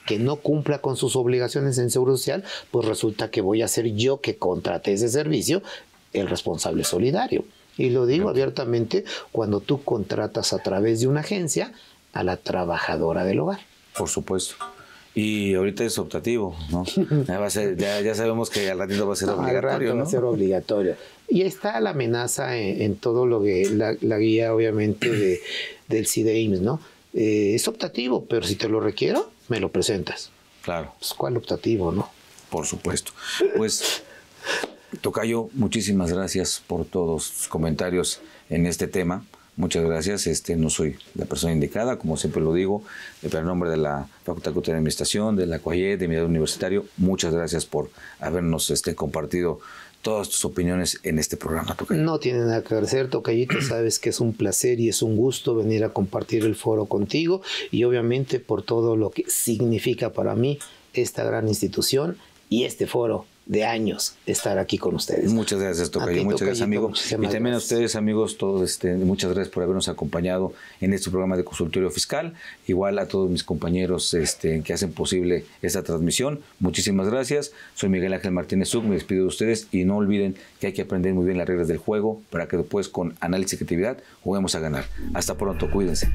que no cumpla con sus obligaciones en Seguro Social, pues resulta que voy a ser yo que contrate ese servicio el responsable solidario. Y lo digo abiertamente cuando tú contratas a través de una agencia a la trabajadora del hogar. Por supuesto. Y ahorita es optativo, ¿no? Ya, sabemos que al ratito va a ser obligatorio. ¿no? Va a ser obligatorio. Y está la amenaza en, todo lo que la, guía, obviamente, de, del CIDEIMS, ¿no? Eh, es optativo, pero si te lo requiero, me lo presentas. Claro. Pues, ¿Cuál optativo, no? Por supuesto. Pues, Tocayo, muchísimas gracias por todos sus comentarios en este tema. Muchas gracias. Este, no soy la persona indicada, como siempre lo digo, eh, pero en nombre de la Facultad de Administración, de la COAIE, de mi universitario, muchas gracias por habernos este, compartido todas tus opiniones en este programa, No tiene nada que agradecer, Tocayito. Sabes que es un placer y es un gusto venir a compartir el foro contigo y obviamente por todo lo que significa para mí esta gran institución y este foro de años estar aquí con ustedes. Muchas gracias, Tocayo. muchas gracias, amigo. Y también a ustedes, amigos, todos, este, muchas gracias por habernos acompañado en este programa de consultorio fiscal. Igual a todos mis compañeros este, que hacen posible esta transmisión. Muchísimas gracias. Soy Miguel Ángel Martínez Zuc, me despido de ustedes y no olviden que hay que aprender muy bien las reglas del juego para que después con análisis y creatividad juguemos a ganar. Hasta pronto, cuídense.